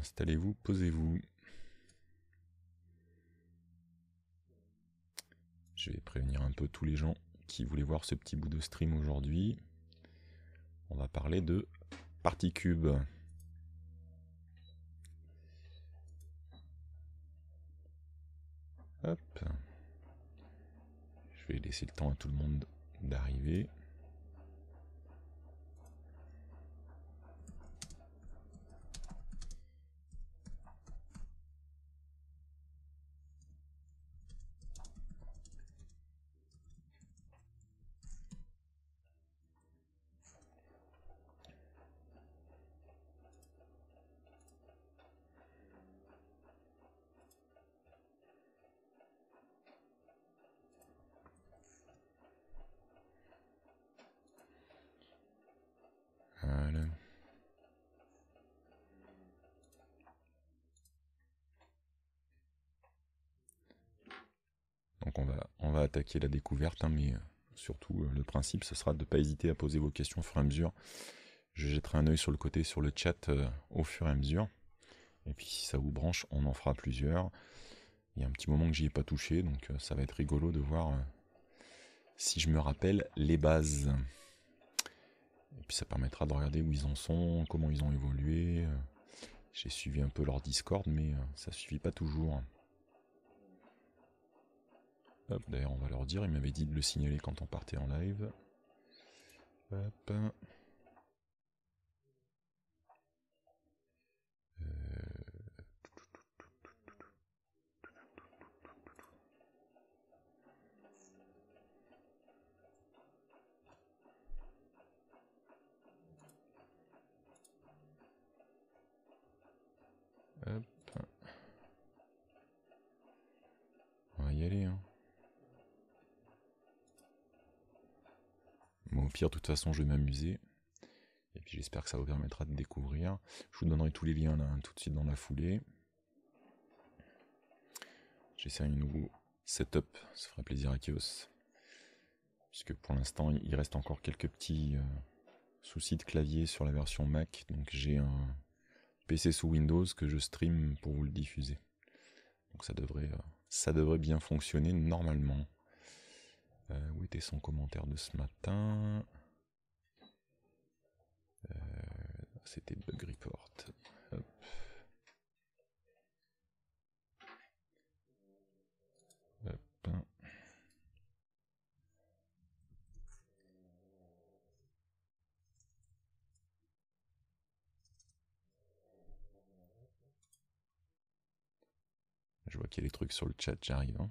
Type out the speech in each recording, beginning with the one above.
Installez-vous, posez-vous. Je vais prévenir un peu tous les gens qui voulaient voir ce petit bout de stream aujourd'hui. On va parler de Particube. Hop. Je vais laisser le temps à tout le monde d'arriver. qui est la découverte, hein, mais euh, surtout euh, le principe, ce sera de ne pas hésiter à poser vos questions au fur et à mesure. Je jetterai un oeil sur le côté, sur le chat euh, au fur et à mesure. Et puis si ça vous branche, on en fera plusieurs. Il y a un petit moment que j'y ai pas touché, donc ça va être rigolo de voir si je me rappelle les bases. Et puis ça permettra de regarder où ils en sont, comment ils ont évolué. J'ai suivi un peu leur Discord, mais ça suffit pas toujours d'ailleurs, on va leur dire, Il m'avait dit de le signaler quand on partait en live. Hop. pire, de toute façon, je vais m'amuser. Et puis j'espère que ça vous permettra de découvrir. Je vous donnerai tous les liens tout de suite dans la foulée. J'essaie un nouveau setup, ça fera plaisir à Kios. Puisque pour l'instant, il reste encore quelques petits euh, soucis de clavier sur la version Mac. Donc j'ai un PC sous Windows que je stream pour vous le diffuser. Donc ça devrait, euh, ça devrait bien fonctionner normalement. Euh, où était son commentaire de ce matin euh, C'était Bug Report. Je vois qu'il y a des trucs sur le chat, j'arrive. Hein.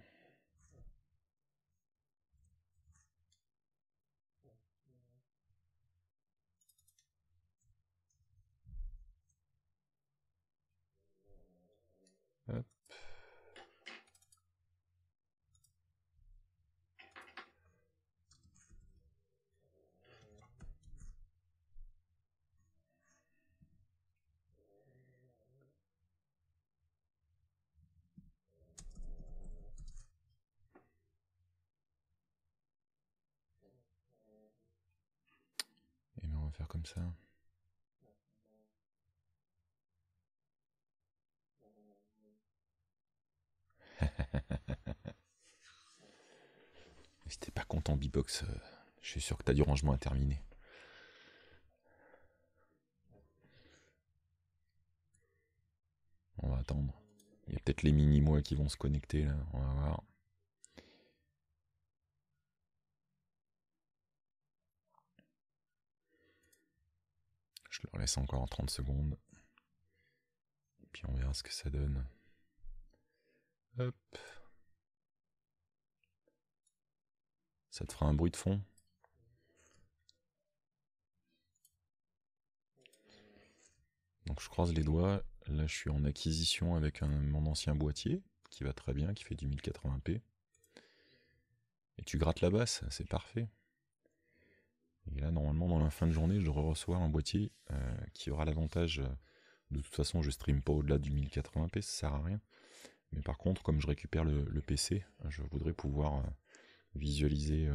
faire comme ça. si t'es pas content, Bibox, euh, je suis sûr que t'as du rangement à terminer. On va attendre. Il y a peut-être les mini-mois qui vont se connecter là, on va voir. Je le laisse encore en 30 secondes. puis on verra ce que ça donne. Hop. Ça te fera un bruit de fond Donc je croise les doigts. Là, je suis en acquisition avec mon ancien boîtier qui va très bien, qui fait du 1080p. Et tu grattes la basse, c'est parfait. Et là, normalement, dans la fin de journée, je devrais recevoir un boîtier euh, qui aura l'avantage. Euh, de toute façon, je stream pas au-delà du 1080p, ça sert à rien. Mais par contre, comme je récupère le, PC, je voudrais pouvoir euh, visualiser.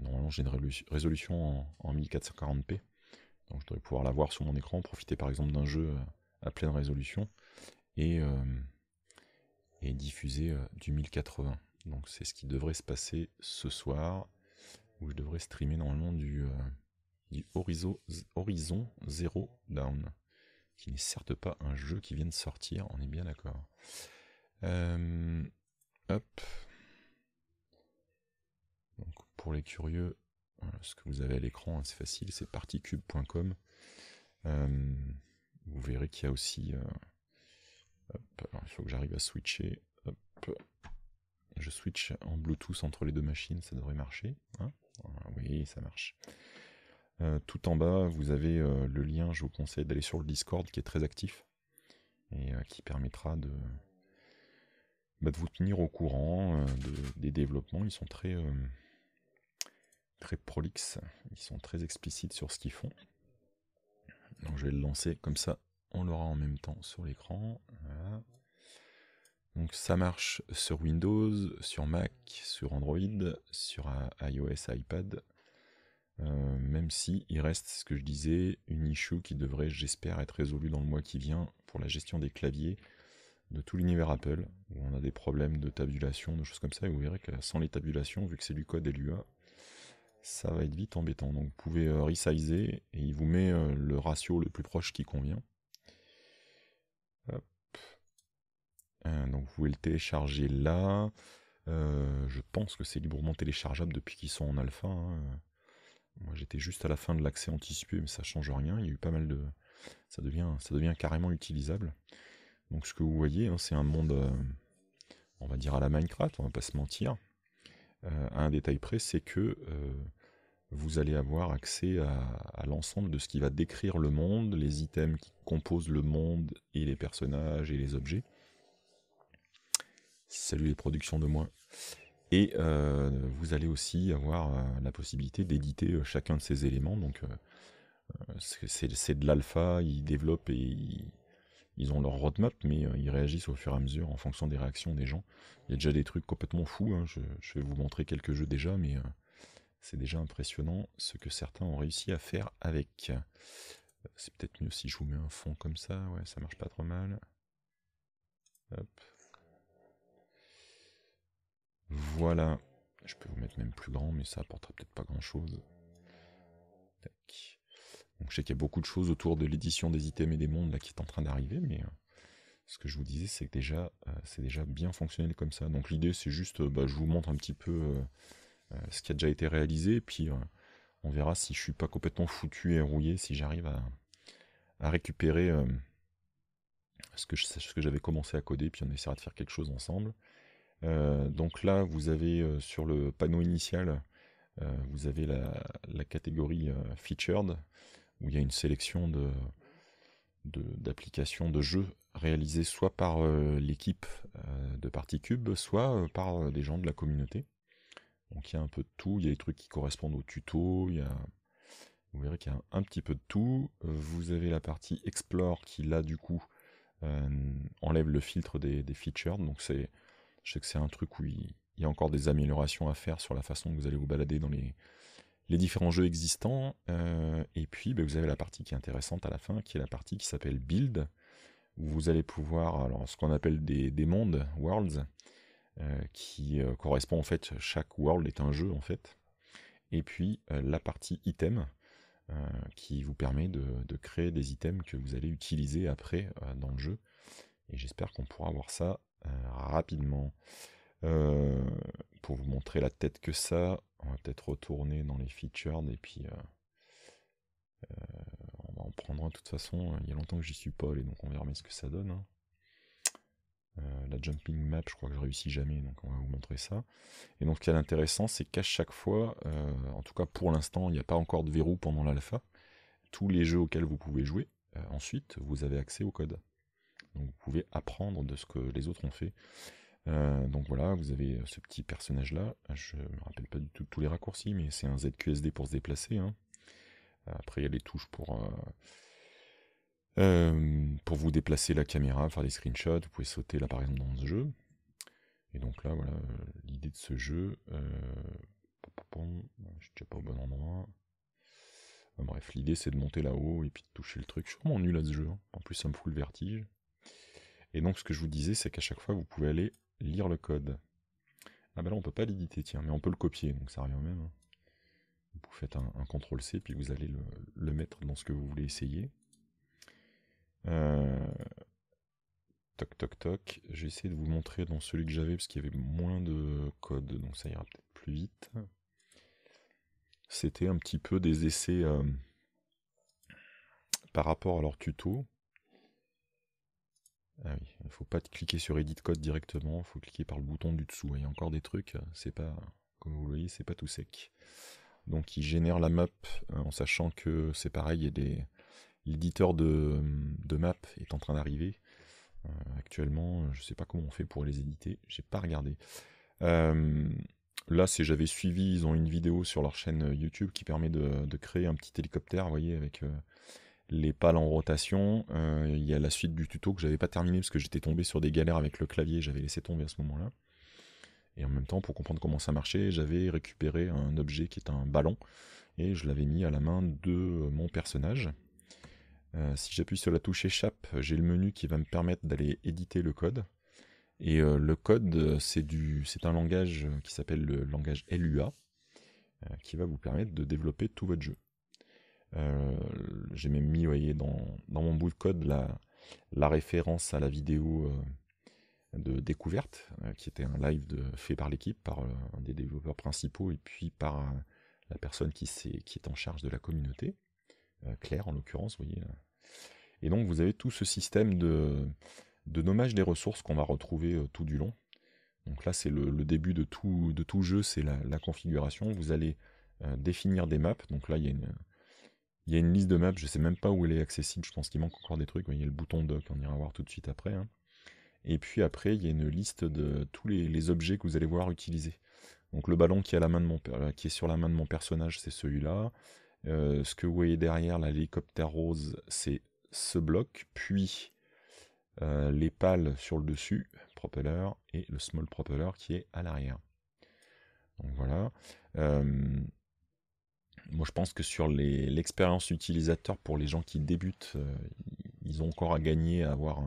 normalement, j'ai une résolution en, 1440p. Donc, je devrais pouvoir la voir sur mon écran, profiter par exemple d'un jeu à pleine résolution et, et diffuser du 1080. Donc, c'est ce qui devrait se passer ce soir où je devrais streamer normalement du, euh, du Horizon, Horizon, Zero Down, qui n'est certes pas un jeu qui vient de sortir, on est bien d'accord. Euh, pour les curieux, ce que vous avez à l'écran, hein, c'est facile, c'est particube.com. Euh, vous verrez qu'il y a aussi... il faut que j'arrive à switcher je switch en Bluetooth entre les deux machines, ça devrait marcher. Hein. Ah oui, ça marche. Euh, tout en bas, vous avez euh, le lien, je vous conseille d'aller sur le Discord qui est très actif et euh, qui permettra bah, de, vous tenir au courant des développements. Ils sont très, très prolixes, ils sont très explicites sur ce qu'ils font. Donc je vais le lancer comme ça, on l'aura en même temps sur l'écran. Voilà. Donc ça marche sur Windows, sur Mac, sur Android, sur iOS, iPad. Euh, même si il reste ce que je disais, une issue qui devrait, j'espère, être résolue dans le mois qui vient pour la gestion des claviers de tout l'univers Apple, où on a des problèmes de tabulation, de choses comme ça, et vous verrez que sans les tabulations, vu que c'est du code l'UA, ça va être vite embêtant. Donc vous pouvez euh, resizer et il vous met euh, le ratio le plus proche qui convient. Hop. Euh, donc vous pouvez le télécharger là. Euh, je pense que c'est librement téléchargeable depuis qu'ils sont en alpha. Hein. Moi j'étais juste à la fin de l'accès anticipé, mais ça change rien. Il y a eu pas mal de. Ça devient, ça devient carrément utilisable. Donc ce que vous voyez, hein, c'est un monde, euh, on va dire à la Minecraft, on va pas se mentir. un détail près, c'est que vous allez avoir accès à l'ensemble de ce qui va décrire le monde, les items qui composent le monde et les personnages et les objets. Salut les productions de moins. Et euh, vous allez aussi avoir euh, la possibilité d'éditer euh, chacun de ces éléments. Donc c'est de l'alpha, ils développent et ils, ont leur roadmap, mais ils réagissent au fur et à mesure en fonction des réactions des gens. Il y a déjà des trucs complètement fous. Hein. Je, je, vais vous montrer quelques jeux déjà, mais c'est déjà impressionnant ce que certains ont réussi à faire avec. C'est peut-être mieux si je vous mets un fond comme ça, ouais, ça marche pas trop mal. Hop, voilà. Je peux vous mettre même plus grand, mais ça apportera peut-être pas grand-chose. Donc je sais qu'il y a beaucoup de choses autour de l'édition des items et des mondes là qui est en train d'arriver, mais euh, ce que je vous disais c'est que déjà euh, c'est déjà bien fonctionnel comme ça. Donc l'idée c'est juste, euh, bah, je vous montre un petit peu ce qui a déjà été réalisé, et puis on verra si je suis pas complètement foutu et rouillé, si j'arrive à, à, récupérer ce que j'avais commencé à coder, puis on essaiera de faire quelque chose ensemble. Euh, donc là, vous avez euh, sur le panneau initial, euh, vous avez la, catégorie Featured, où il y a une sélection d'applications de, jeux réalisés soit par l'équipe euh, de Particube, soit par des gens de la communauté. Donc il y a un peu de tout, il y a des trucs qui correspondent au tuto, il y vous verrez qu'il y a un, petit peu de tout. Vous avez la partie Explore qui là du coup enlève le filtre des, Featured, donc c'est je sais que c'est un truc où il, y a encore des améliorations à faire sur la façon que vous allez vous balader dans les, les différents jeux existants. Euh, et puis, ben, vous avez la partie qui est intéressante à la fin, qui est la partie qui s'appelle Build, où vous allez pouvoir, alors ce qu'on appelle des, mondes, worlds, euh, qui euh, correspond en fait, chaque world est un jeu en fait. Et puis la partie item, qui vous permet de, de, créer des items que vous allez utiliser après dans le jeu. Et j'espère qu'on pourra voir ça euh, rapidement euh, pour vous montrer la tête que ça. On va peut-être retourner dans les features et puis euh, on va en prendre un de toute façon. Il y a longtemps que j'y suis pas allé donc on verra bien ce que ça donne. Hein. la jumping map, je crois que je réussis jamais, donc on va vous montrer ça. Et donc ce qui est intéressant, c'est qu'à chaque fois, en tout cas pour l'instant, il n'y a pas encore de verrou pendant l'alpha. Tous les jeux auxquels vous pouvez jouer, ensuite, vous avez accès au code vous pouvez apprendre de ce que les autres ont fait. Euh, donc voilà, vous avez euh, ce petit personnage là. Je ne me rappelle pas du tout tous les raccourcis, mais c'est un ZQSD pour se déplacer. Hein. Après il y a les touches pour euh, pour vous déplacer la caméra, faire des screenshots. Vous pouvez sauter là par exemple dans ce jeu. Et donc là voilà l'idée de ce jeu. je ne suis pas au bon endroit. Bref, l'idée c'est de monter là-haut et puis de toucher le truc. Je suis vraiment nul à ce jeu. Hein. En plus, ça me fout le vertige. Et donc ce que je vous disais, c'est qu'à chaque fois, vous pouvez aller lire le code. Ah ben là, on peut pas l'éditer, tiens, mais on peut le copier, donc ça revient au même. Hein. Vous faites un, CTRL-C, puis vous allez le, mettre dans ce que vous voulez essayer. Euh, toc, toc, toc. J'ai essayé de vous montrer dans celui que j'avais, parce qu'il y avait moins de code, donc ça ira peut-être plus vite. C'était un petit peu des essais euh, par rapport à leur tuto. Ah il ne faut pas cliquer sur Edit Code directement, il faut cliquer par le bouton du dessous. il y a encore des trucs, c'est pas, comme vous le voyez, c'est pas tout sec. Donc il génère la map euh, en sachant que c'est pareil, l'éditeur de, de map est en train d'arriver. Euh, actuellement, je sais pas comment on fait pour les éditer, j'ai pas regardé. Euh, là, si j'avais suivi, ils ont une vidéo sur leur chaîne YouTube qui permet de, créer un petit hélicoptère, vous voyez, avec les pales en rotation. Euh, il y a la suite du tuto que j'avais pas terminé parce que j'étais tombé sur des galères avec le clavier, j'avais laissé tomber à ce moment-là. Et en même temps, pour comprendre comment ça marchait, j'avais récupéré un objet qui est un ballon et je l'avais mis à la main de mon personnage. Euh, si j'appuie sur la touche échappe, j'ai le menu qui va me permettre d'aller éditer le code. Et euh, le code, c'est un langage qui s'appelle le langage LUA, qui va vous permettre de développer tout votre jeu. Euh, j'ai même mis, dans, mon bout de code la, référence à la vidéo euh, de découverte, euh, qui était un live fait par l'équipe, par un des développeurs principaux et puis par la personne qui, est, en charge de la communauté, Claire en l'occurrence, voyez. Et donc vous avez tout ce système de, de nommage des ressources qu'on va retrouver tout du long. Donc là c'est le, début de tout, jeu, c'est la, la, configuration. Vous allez définir des maps, donc là il y a une, il y a une liste de maps, je ne sais même pas où elle est accessible, je pense qu'il manque encore des trucs. Il y a le bouton doc, on ira voir tout de suite après. Hein. Et puis après, il y a une liste de tous les, objets que vous allez voir utiliser. Donc le ballon qui, est euh, sur la main de mon personnage, c'est celui-là. Euh, ce que vous voyez derrière, l'hélicoptère rose, c'est ce bloc. Puis euh, les pales sur le dessus, propeller, et le small propeller qui est à l'arrière. Donc voilà moi je pense que sur l'expérience utilisateur pour les gens qui débutent, euh, ils ont encore à gagner à avoir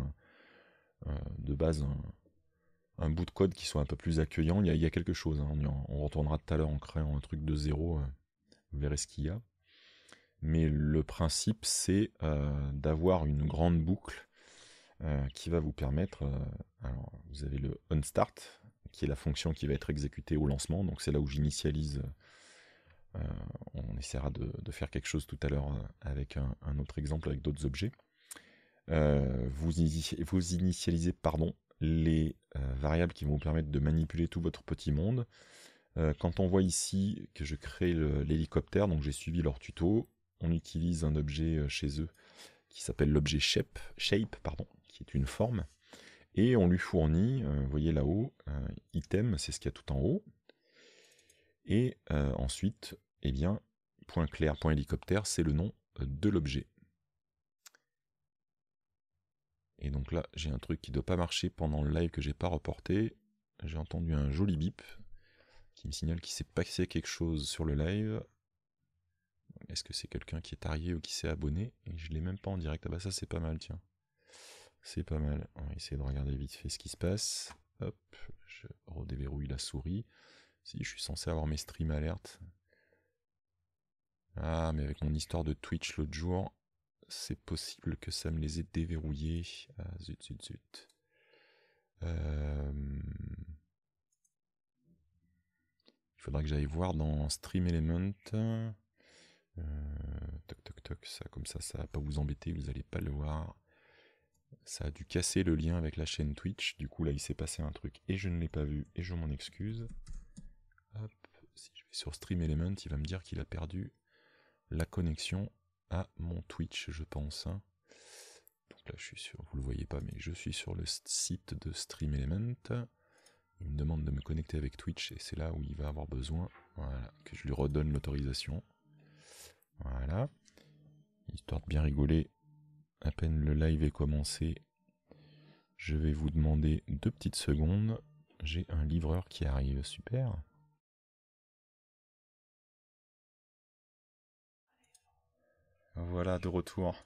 euh, de base un, bout de code qui soit un peu plus accueillant. Il y a, quelque chose, hein. on, retournera tout à l'heure en créant un truc de zéro, euh, vous verrez ce qu'il y a. Mais le principe c'est d'avoir une grande boucle qui va vous permettre, vous avez le onStart qui est la fonction qui va être exécutée au lancement, donc c'est là où j'initialise euh, on essaiera de, faire quelque chose tout à l'heure euh, avec un, autre exemple, avec d'autres objets. Euh, vous, vous initialisez pardon, les variables qui vont vous permettre de manipuler tout votre petit monde. quand on voit ici que je crée l'hélicoptère, donc j'ai suivi leur tuto, on utilise un objet chez eux qui s'appelle l'objet shape, shape pardon, qui est une forme, et on lui fournit, vous voyez là-haut, item, c'est ce qu'il y a tout en haut, et euh, ensuite, eh bien, point clair, point hélicoptère, c'est le nom euh, de l'objet. Et donc là, j'ai un truc qui ne doit pas marcher pendant le live que j'ai pas reporté. J'ai entendu un joli bip qui me signale qu'il s'est passé quelque chose sur le live. Est-ce que c'est quelqu'un qui est arrivé ou qui s'est abonné Et je l'ai même pas en direct. Ah bah ça c'est pas mal, tiens. C'est pas mal. On va essayer de regarder vite fait ce qui se passe. Hop, je redéverrouille la souris. Si je suis censé avoir mes stream alertes. Ah, mais avec mon histoire de Twitch l'autre jour, c'est possible que ça me les ait déverrouillés. Ah, zut, zut, zut. Euh, il faudra que j'aille voir dans Stream Element. Euh, toc, toc, toc, ça, comme ça, ça va pas vous embêter, vous n'allez pas le voir. Ça a dû casser le lien avec la chaîne Twitch. Du coup, là, il s'est passé un truc et je ne l'ai pas vu et je m'en excuse si je vais sur Stream Element, il va me dire qu'il a perdu la connexion à mon Twitch, je pense. Hein. Donc là, je suis sur, vous le voyez pas, mais je suis sur le site de Stream Element. Il me demande de me connecter avec Twitch et c'est là où il va avoir besoin que je lui redonne l'autorisation. Voilà. Histoire de bien rigoler, à peine le live est commencé, je vais vous demander deux petites secondes. J'ai un livreur qui arrive, super. Voilà, de retour.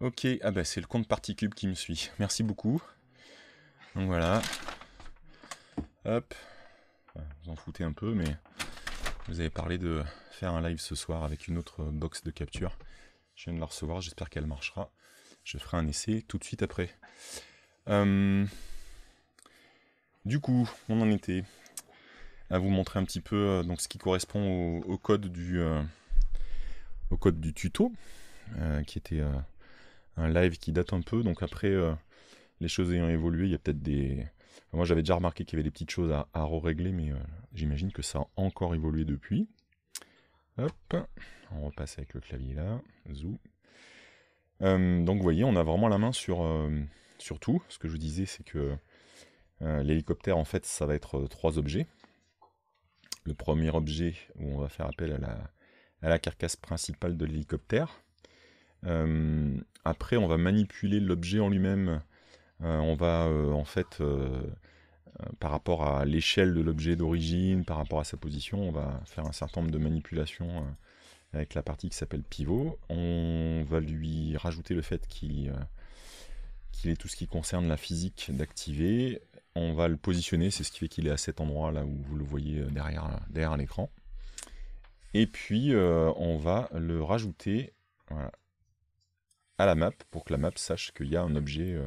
Ok, ah bah c'est le compte Particube qui me suit. Merci beaucoup. Donc voilà. Hop. Vous en foutez un peu, mais vous avez parlé de faire un live ce soir avec une autre box de capture. Je viens de la recevoir, j'espère qu'elle marchera. Je ferai un essai tout de suite après. Hum, du coup, on en était à vous montrer un petit peu euh, donc, ce qui correspond au, code du... Euh, au code du tuto, euh, qui était euh, un live qui date un peu. Donc après, euh, les choses ayant évolué, il y a peut-être des... moi, j'avais déjà remarqué qu'il y avait des petites choses à, à régler mais j'imagine que ça a encore évolué depuis. Hop, on repasse avec le clavier là, zoom. donc vous voyez, on a vraiment la main sur, sur tout. Ce que je vous disais, c'est que l'hélicoptère, en fait, ça va être trois objets. Le premier objet où on va faire appel à la, à la carcasse principale de l'hélicoptère. Euh, après, on va manipuler l'objet en lui-même. Euh, on va euh, en fait, par rapport à l'échelle de l'objet d'origine, par rapport à sa position, on va faire un certain nombre de manipulations avec la partie qui s'appelle pivot. On va lui rajouter le fait qu'il est tout ce qui concerne la physique d'activer. On va le positionner, c'est ce qui fait qu'il est à cet endroit là où vous le voyez derrière l'écran. Et puis, euh, on va le rajouter à la map pour que la map sache qu'il y a un objet euh,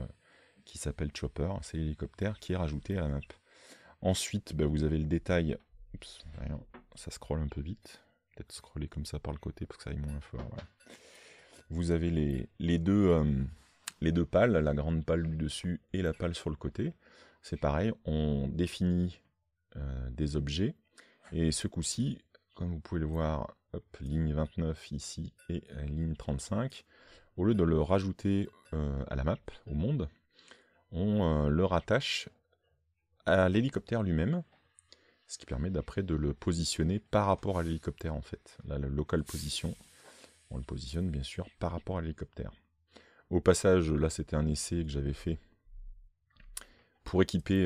qui s'appelle Chopper, c'est l'hélicoptère, qui est rajouté à la map. Ensuite, bah, vous avez le détail. Oups, ça scrolle un peu vite. Peut-être scroller comme ça par le côté pour que ça aille moins fort. Vous avez les, deux, euh, les deux pales, la grande pale du dessus et la pale sur le côté. C'est pareil, on définit des objets. Et ce coup-ci, comme vous pouvez le voir, ligne 29 ici et euh, ligne 35, au lieu de le rajouter euh, à la map, au monde, on euh, le rattache à l'hélicoptère lui-même, ce qui permet d'après de le positionner par rapport à l'hélicoptère en fait. Là, le local position, on le positionne bien sûr par rapport à l'hélicoptère. Au passage, là c'était un essai que j'avais fait pour équiper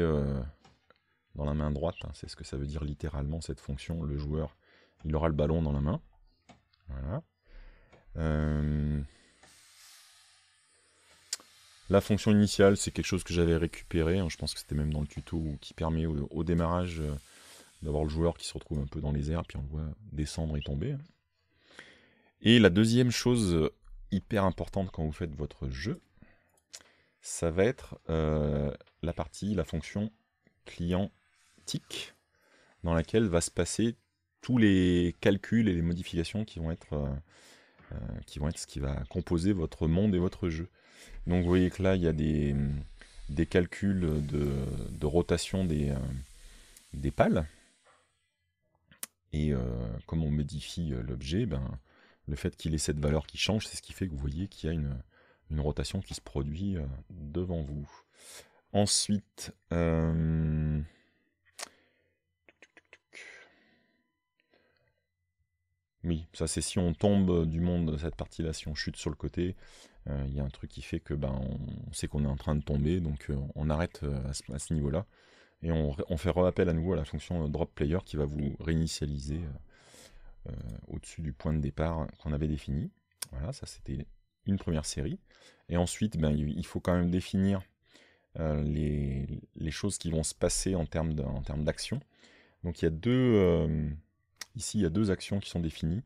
dans la main droite, hein, c'est ce que ça veut dire littéralement cette fonction, le joueur il aura le ballon dans la main. Euh, la fonction initiale, c'est quelque chose que j'avais récupéré, hein. je pense que c'était même dans le tuto, qui permet au, démarrage euh, d'avoir le joueur qui se retrouve un peu dans les airs, puis on le voit descendre et tomber. Hein. Et la deuxième chose euh, hyper importante quand vous faites votre jeu, ça va être la partie, la fonction client dans laquelle va se passer les calculs et les modifications qui vont être, euh, euh, qui vont être ce qui va composer votre monde et votre jeu. Donc vous voyez que là, il y a des, des calculs de, rotation des, euh, des pales. Et comme on modifie l'objet, ben, le fait qu'il ait cette valeur qui change, c'est ce qui fait que vous voyez qu'il y a une, rotation qui se produit devant vous. Ensuite, Oui, ça c'est si on tombe du monde de cette partie-là, si on chute sur le côté, euh, il y a un truc qui fait que ben, on, sait qu'on est en train de tomber, donc euh, on arrête euh, à ce, niveau-là, et on, fait rappel à nouveau à la fonction drop player qui va vous réinitialiser au-dessus du point de départ qu'on avait défini. Voilà, ça c'était une première série. Et ensuite, ben, il faut quand même définir les, choses qui vont se passer en termes d'action. donc il y a deux Ici, il y a deux actions qui sont définies.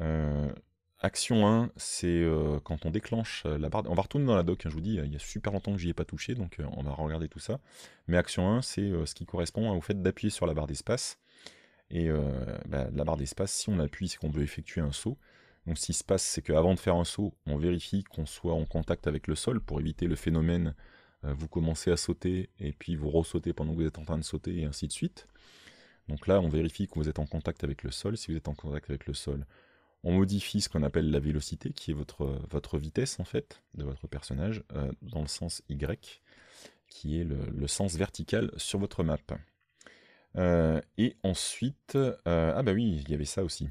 Euh, action 1, c'est euh, quand on déclenche euh, la barre. On va retourner dans la doc, hein, je vous dis, il y a super longtemps que j'y ai pas touché, donc on va regarder tout ça. Mais action 1, c'est ce qui correspond au fait d'appuyer sur la barre d'espace. Et bah, la barre d'espace, si on appuie, c'est qu'on veut effectuer un saut. Donc ce qui se passe, c'est qu'avant de faire un saut, on vérifie qu'on soit en contact avec le sol pour éviter le phénomène vous commencez à sauter et puis vous ressautez pendant que vous êtes en train de sauter et ainsi de suite. Donc là, on vérifie que vous êtes en contact avec le sol. Si vous êtes en contact avec le sol, on modifie ce qu'on appelle la vélocité, qui est votre, vitesse en fait de votre personnage, euh, dans le sens Y, qui est le, sens vertical sur votre map. Euh, et ensuite, euh, ah bah oui, il y avait ça aussi.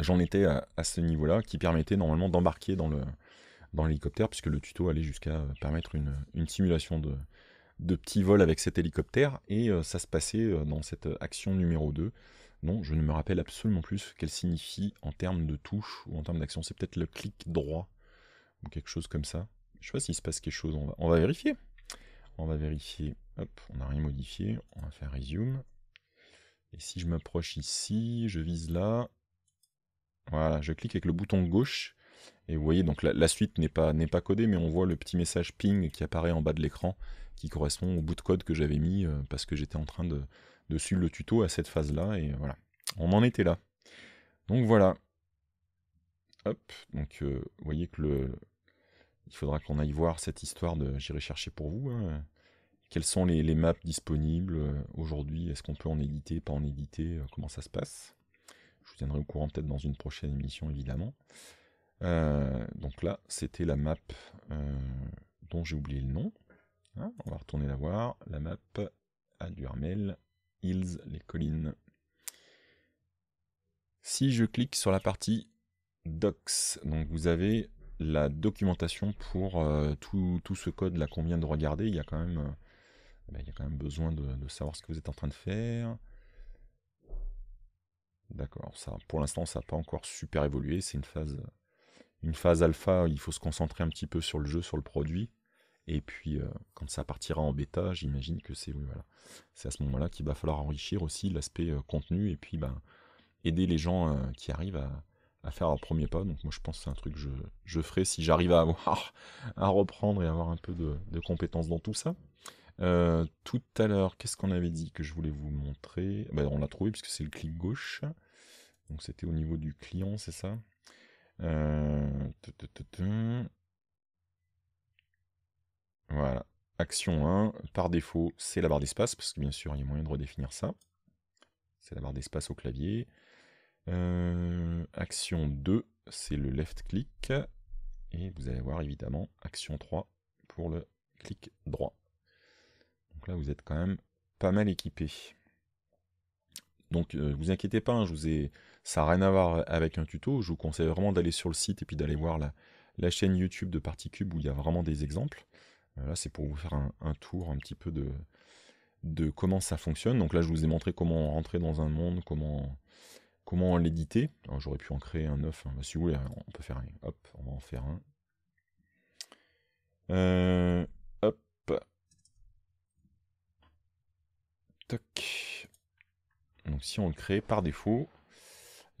J'en étais à, ce niveau-là, qui permettait normalement d'embarquer dans l'hélicoptère, dans puisque le tuto allait jusqu'à permettre une simulation de, de petits vols avec cet hélicoptère, et euh, ça se passait euh, dans cette euh, action numéro 2. Non, je ne me rappelle absolument plus ce qu'elle signifie en termes de touche ou en termes d'action. C'est peut-être le clic droit ou quelque chose comme ça. Je sais pas s'il se passe quelque chose. On va, on va vérifier. On va vérifier. Hop, on n'a rien modifié. On va faire resume. Et si je m'approche ici, je vise là. Voilà, je clique avec le bouton gauche et vous voyez, donc la, suite n'est pas, pas codée, mais on voit le petit message ping qui apparaît en bas de l'écran, qui correspond au bout de code que j'avais mis, euh, parce que j'étais en train de, suivre le tuto à cette phase-là, et voilà. On en était là. Donc voilà. Hop, donc euh, vous voyez que le... Il faudra qu'on aille voir cette histoire de... J'irai chercher pour vous. Hein. Quelles sont les, les maps disponibles euh, aujourd'hui Est-ce qu'on peut en éditer, pas en éditer Comment ça se passe Je vous tiendrai au courant peut-être dans une prochaine émission, évidemment. Euh, donc là, c'était la map euh, dont j'ai oublié le nom. Hein, on va retourner la voir. La map Adurmel Hills, les collines. Si je clique sur la partie docs, donc vous avez la documentation pour euh, tout, ce code là qu'on vient de regarder. Il y a quand même, ben, il y quand même besoin de, de, savoir ce que vous êtes en train de faire. D'accord, ça pour l'instant ça n'a pas encore super évolué, c'est une phase une phase alpha, il faut se concentrer un petit peu sur le jeu, sur le produit. Et puis, euh, quand ça partira en bêta, j'imagine que c'est oui, voilà. à ce moment-là qu'il va falloir enrichir aussi l'aspect euh, contenu et puis ben, aider les gens euh, qui arrivent à, faire leur premier pas. Donc, moi, je pense que c'est un truc que je, ferai si j'arrive à avoir à reprendre et avoir un peu de, compétences dans tout ça. tout à l'heure, qu'est-ce qu'on avait dit que je voulais vous montrer ben, On l'a trouvé puisque c'est le clic gauche. Donc, c'était au niveau du client, c'est ça euh, voilà. Action 1, par défaut, c'est la barre d'espace, parce que bien sûr, il y a moyen de redéfinir ça. C'est la barre d'espace au clavier. Euh, action 2, c'est le left click. Et vous allez voir évidemment action 3 pour le clic droit. Donc là, vous êtes quand même pas mal équipé. Donc, ne euh, vous inquiétez pas, hein, je vous ai ça n'a rien à voir euh, avec un tuto. Je vous conseille vraiment d'aller sur le site et puis d'aller voir la, chaîne YouTube de Particube où il y a vraiment des exemples. Euh, là, c'est pour vous faire un, tour un petit peu de, comment ça fonctionne. Donc là, je vous ai montré comment rentrer dans un monde, comment, comment l'éditer. J'aurais pu en créer un neuf. Hein. Bah, si vous voulez, on peut faire un. Hop, on va en faire un. Euh, hop. Donc si on le crée par défaut,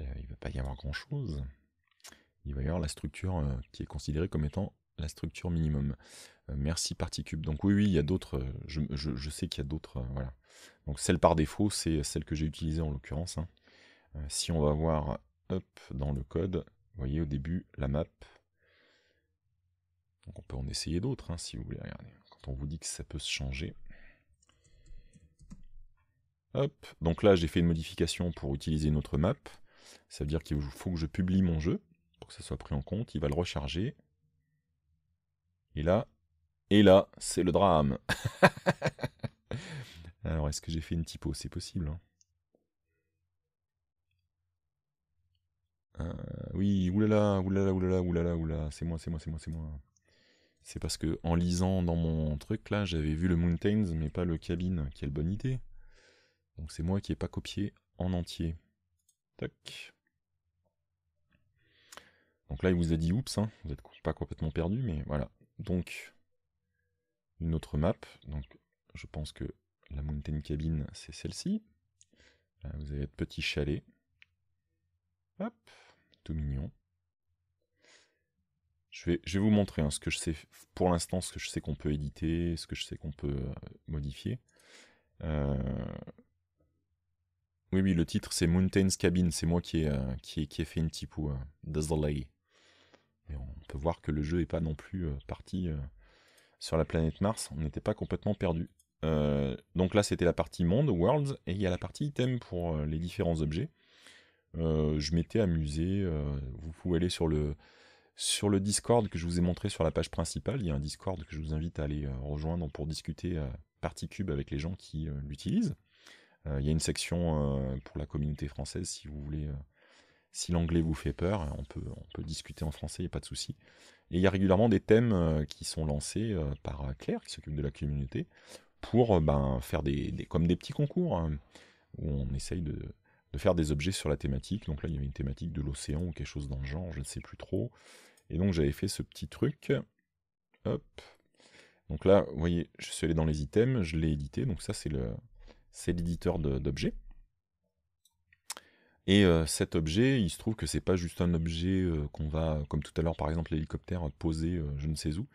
euh, il ne va pas y avoir grand-chose. Il va y avoir la structure euh, qui est considérée comme étant la structure minimum. Euh, merci Particube. Donc oui, oui, il y a d'autres. Je, sais qu'il y a d'autres. Donc celle par défaut, c'est celle que j'ai utilisée en l'occurrence. Hein. si on va voir dans le code, vous voyez au début la map. on peut en essayer d'autres hein, si vous voulez regarder. Quand on vous dit que ça peut se changer. Hop, donc là j'ai fait une modification pour utiliser une autre map. Ça veut dire qu'il faut que je publie mon jeu pour que ça soit pris en compte. Il va le recharger. Et là, et là, c'est le drame. Alors, est-ce que j'ai fait une typo C'est possible. Hein. Euh, oui, oulala, oulala, oulala, oulala, oulala. C'est moi, c'est moi, c'est moi, c'est moi. C'est parce que en lisant dans mon truc là, j'avais vu le Mountains, mais pas le cabine. Quelle bonne idée. Donc c'est moi qui n'ai pas copié en entier. Donc là, il vous a dit oups, hein, vous n'êtes pas complètement perdu, mais voilà. Donc, une autre map. Donc, je pense que la Mountain Cabin, c'est celle-ci. vous avez votre petit chalet. Hop, tout mignon. Je vais, je vais vous montrer hein, ce que je sais pour l'instant, ce que je sais qu'on peut éditer, ce que je sais qu'on peut euh, modifier. Euh, oui, oui, le titre c'est Mountain's Cabin, c'est moi qui ai, euh, qui, fait une typo, euh, Et on peut voir que le jeu n'est pas non plus euh, parti euh, sur la planète Mars, on n'était pas complètement perdu. donc là c'était la partie monde, Worlds, et il y a la partie item pour les différents objets. je m'étais amusé, vous pouvez aller sur le, sur le Discord que je vous ai montré sur la page principale, il y a un Discord que je vous invite à aller rejoindre pour discuter partie cube avec les gens qui l'utilisent. Euh, il y a une section euh, pour la communauté française si vous voulez. Euh, si l'anglais vous fait peur, on peut, discuter en français, il n'y a pas de souci. Et il y a régulièrement des thèmes qui sont lancés par Claire, qui s'occupe de la communauté, pour ben, faire des, comme des petits concours, hein, où on essaye de, faire des objets sur la thématique. Donc là, il y avait une thématique de l'océan ou quelque chose dans le genre, je ne sais plus trop. Et donc j'avais fait ce petit truc. Hop. Donc là, vous voyez, je suis allé dans les items, je l'ai édité. Donc ça, c'est le, c'est l'éditeur d'objets. Et euh, cet objet, il se trouve que c'est pas juste un objet euh, qu'on va, comme tout à l'heure par exemple l'hélicoptère, poser euh, je ne sais où.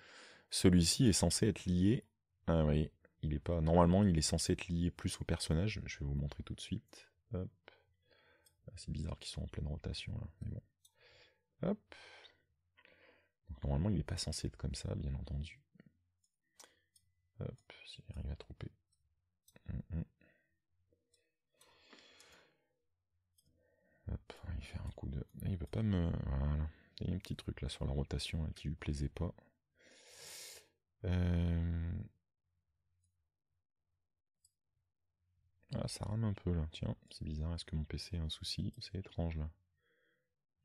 Celui-ci est censé être lié. Ah oui, il est pas. Normalement, il est censé être lié plus au personnage. Je vais vous montrer tout de suite. Ah, c'est bizarre qu'ils sont en pleine rotation là, Hop. normalement, il n'est pas censé être comme ça, bien entendu. Hop, si j'arrive à tromper... Hum, hum. faire un coup de... Ah, il veut pas me... Voilà. Il y a un petit truc là sur la rotation qui lui plaisait pas. Euh. Ah, ça rame un peu là. Tiens, c'est bizarre. Est-ce que mon PC a un souci C'est étrange là.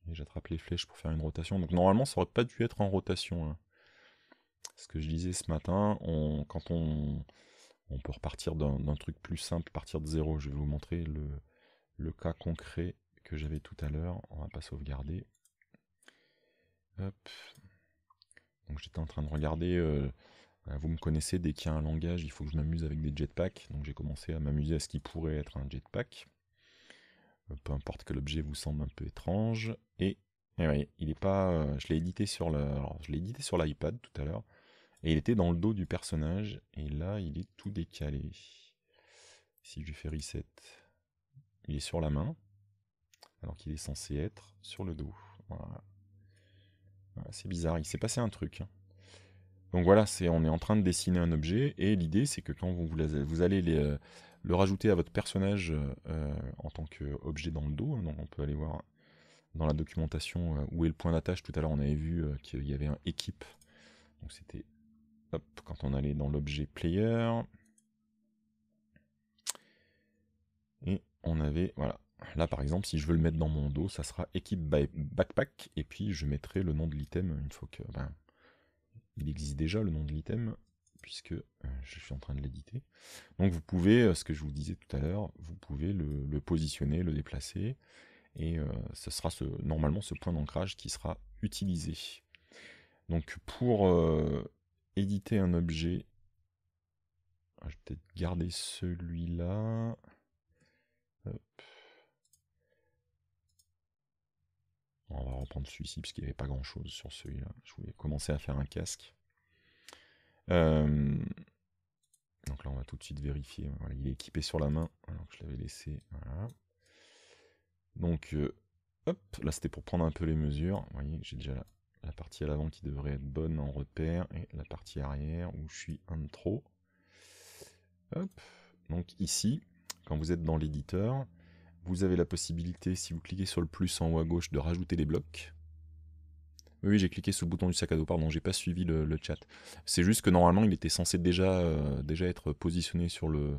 Et j'attrape les flèches pour faire une rotation. Donc normalement, ça aurait pas dû être en rotation hein. Ce que je disais ce matin, on... quand on... peut repartir d'un truc plus simple, partir de zéro. Je vais vous montrer le, le cas concret que j'avais tout à l'heure. On va pas sauvegarder. Hop. Donc j'étais en train de regarder. Euh, bah, vous me connaissez, dès qu'il y a un langage, il faut que je m'amuse avec des jetpacks. Donc j'ai commencé à m'amuser à ce qui pourrait être un jetpack. Euh, peu importe que l'objet vous semble un peu étrange. Et, et eh il est pas. Euh, je l'ai édité sur le, je l'ai édité sur l'iPad tout à l'heure. Et il était dans le dos du personnage. Et là, il est tout décalé. Si je fais reset, il est sur la main alors qu'il est censé être sur le dos. c'est bizarre, il s'est passé un truc. Hein. Donc voilà, c'est on est en train de dessiner un objet, et l'idée c'est que quand vous, vous allez euh, le rajouter à votre personnage euh, en tant qu'objet dans le dos, hein, donc on peut aller voir dans la documentation euh, où est le point d'attache. Tout à l'heure on avait vu qu'il y avait un équipe, donc c'était quand on allait dans l'objet player, et on avait voilà Là, par exemple, si je veux le mettre dans mon dos, ça sera équipe backpack, et puis je mettrai le nom de l'item une fois que. Ben, il existe déjà le nom de l'item, puisque euh, je suis en train de l'éditer. Donc vous pouvez, euh, ce que je vous disais tout à l'heure, vous pouvez le, positionner, le déplacer, et euh, ce sera normalement ce point d'ancrage qui sera utilisé. Donc pour éditer un objet, ah, je vais peut-être garder celui-là. Hop. on va reprendre celui-ci parce qu'il n'y avait pas grand-chose sur celui-là. Je voulais commencer à faire un casque. Euh, donc là, on va tout de suite vérifier. il est équipé sur la main, alors que je l'avais laissé. Donc, euh, hop, là c'était pour prendre un peu les mesures. Vous voyez, j'ai déjà la, partie à l'avant qui devrait être bonne en repère et la partie arrière où je suis un trop. Hop, donc ici, quand vous êtes dans l'éditeur, vous avez la possibilité, si vous cliquez sur le plus en haut à gauche, de rajouter des blocs. Oui, j'ai cliqué sur le bouton du sac à dos, pardon, j'ai pas suivi le, chat. C'est juste que normalement, il était censé déjà, euh, déjà être positionné sur le...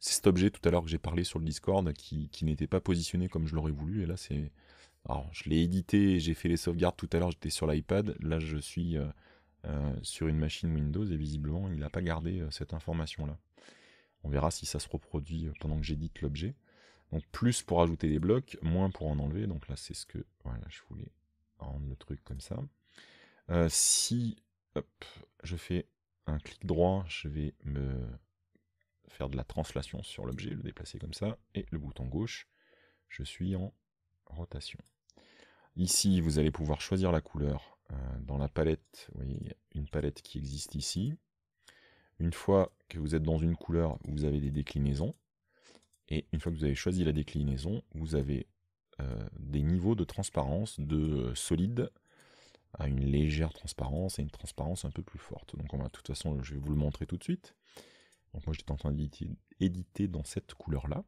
C'est cet objet tout à l'heure que j'ai parlé sur le Discord qui, n'était pas positionné comme je l'aurais voulu. Et là, c'est... Alors, je l'ai édité, et j'ai fait les sauvegardes tout à l'heure, j'étais sur l'iPad. Là, je suis euh, euh, sur une machine Windows et visiblement, il n'a pas gardé cette information-là. On verra si ça se reproduit pendant que j'édite l'objet. Donc plus pour ajouter des blocs, moins pour en enlever. Donc là, c'est ce que... Voilà, je voulais rendre le truc comme ça. Euh, si je fais un clic droit, je vais me faire de la translation sur l'objet, le déplacer comme ça, et le bouton gauche, je suis en rotation. Ici, vous allez pouvoir choisir la couleur euh, dans la palette. Vous voyez, une palette qui existe ici. Une fois que vous êtes dans une couleur, vous avez des déclinaisons. Et une fois que vous avez choisi la déclinaison, vous avez euh, des niveaux de transparence de euh, solide à une légère transparence et une transparence un peu plus forte. Donc on va de toute façon, je vais vous le montrer tout de suite. Donc moi j'étais en train d'éditer dans cette couleur-là.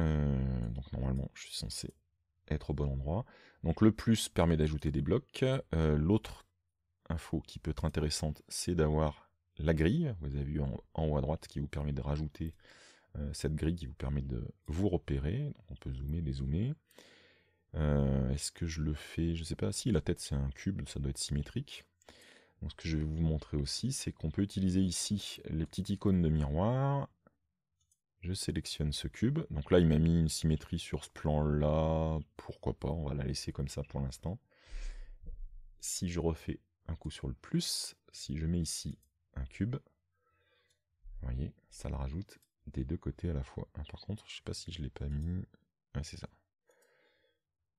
Euh, donc normalement je suis censé être au bon endroit. Donc le plus permet d'ajouter des blocs. L'autre info qui peut être intéressante, c'est d'avoir la grille, vous avez vu en, haut à droite, qui vous permet de rajouter euh, cette grille qui vous permet de vous repérer. on peut zoomer, dézoomer. Euh, est-ce que je le fais Je ne sais pas. Si la tête c'est un cube, ça doit être symétrique. Donc, ce que je vais vous montrer aussi, c'est qu'on peut utiliser ici les petites icônes de miroir. Je sélectionne ce cube. Donc là, il m'a mis une symétrie sur ce plan-là. Pourquoi pas On va la laisser comme ça pour l'instant. Si je refais un coup sur le plus, si je mets ici cube. Vous voyez, ça le rajoute des deux côtés à la fois. Hein, par contre, je sais pas si je l'ai pas mis. Ouais, c'est ça.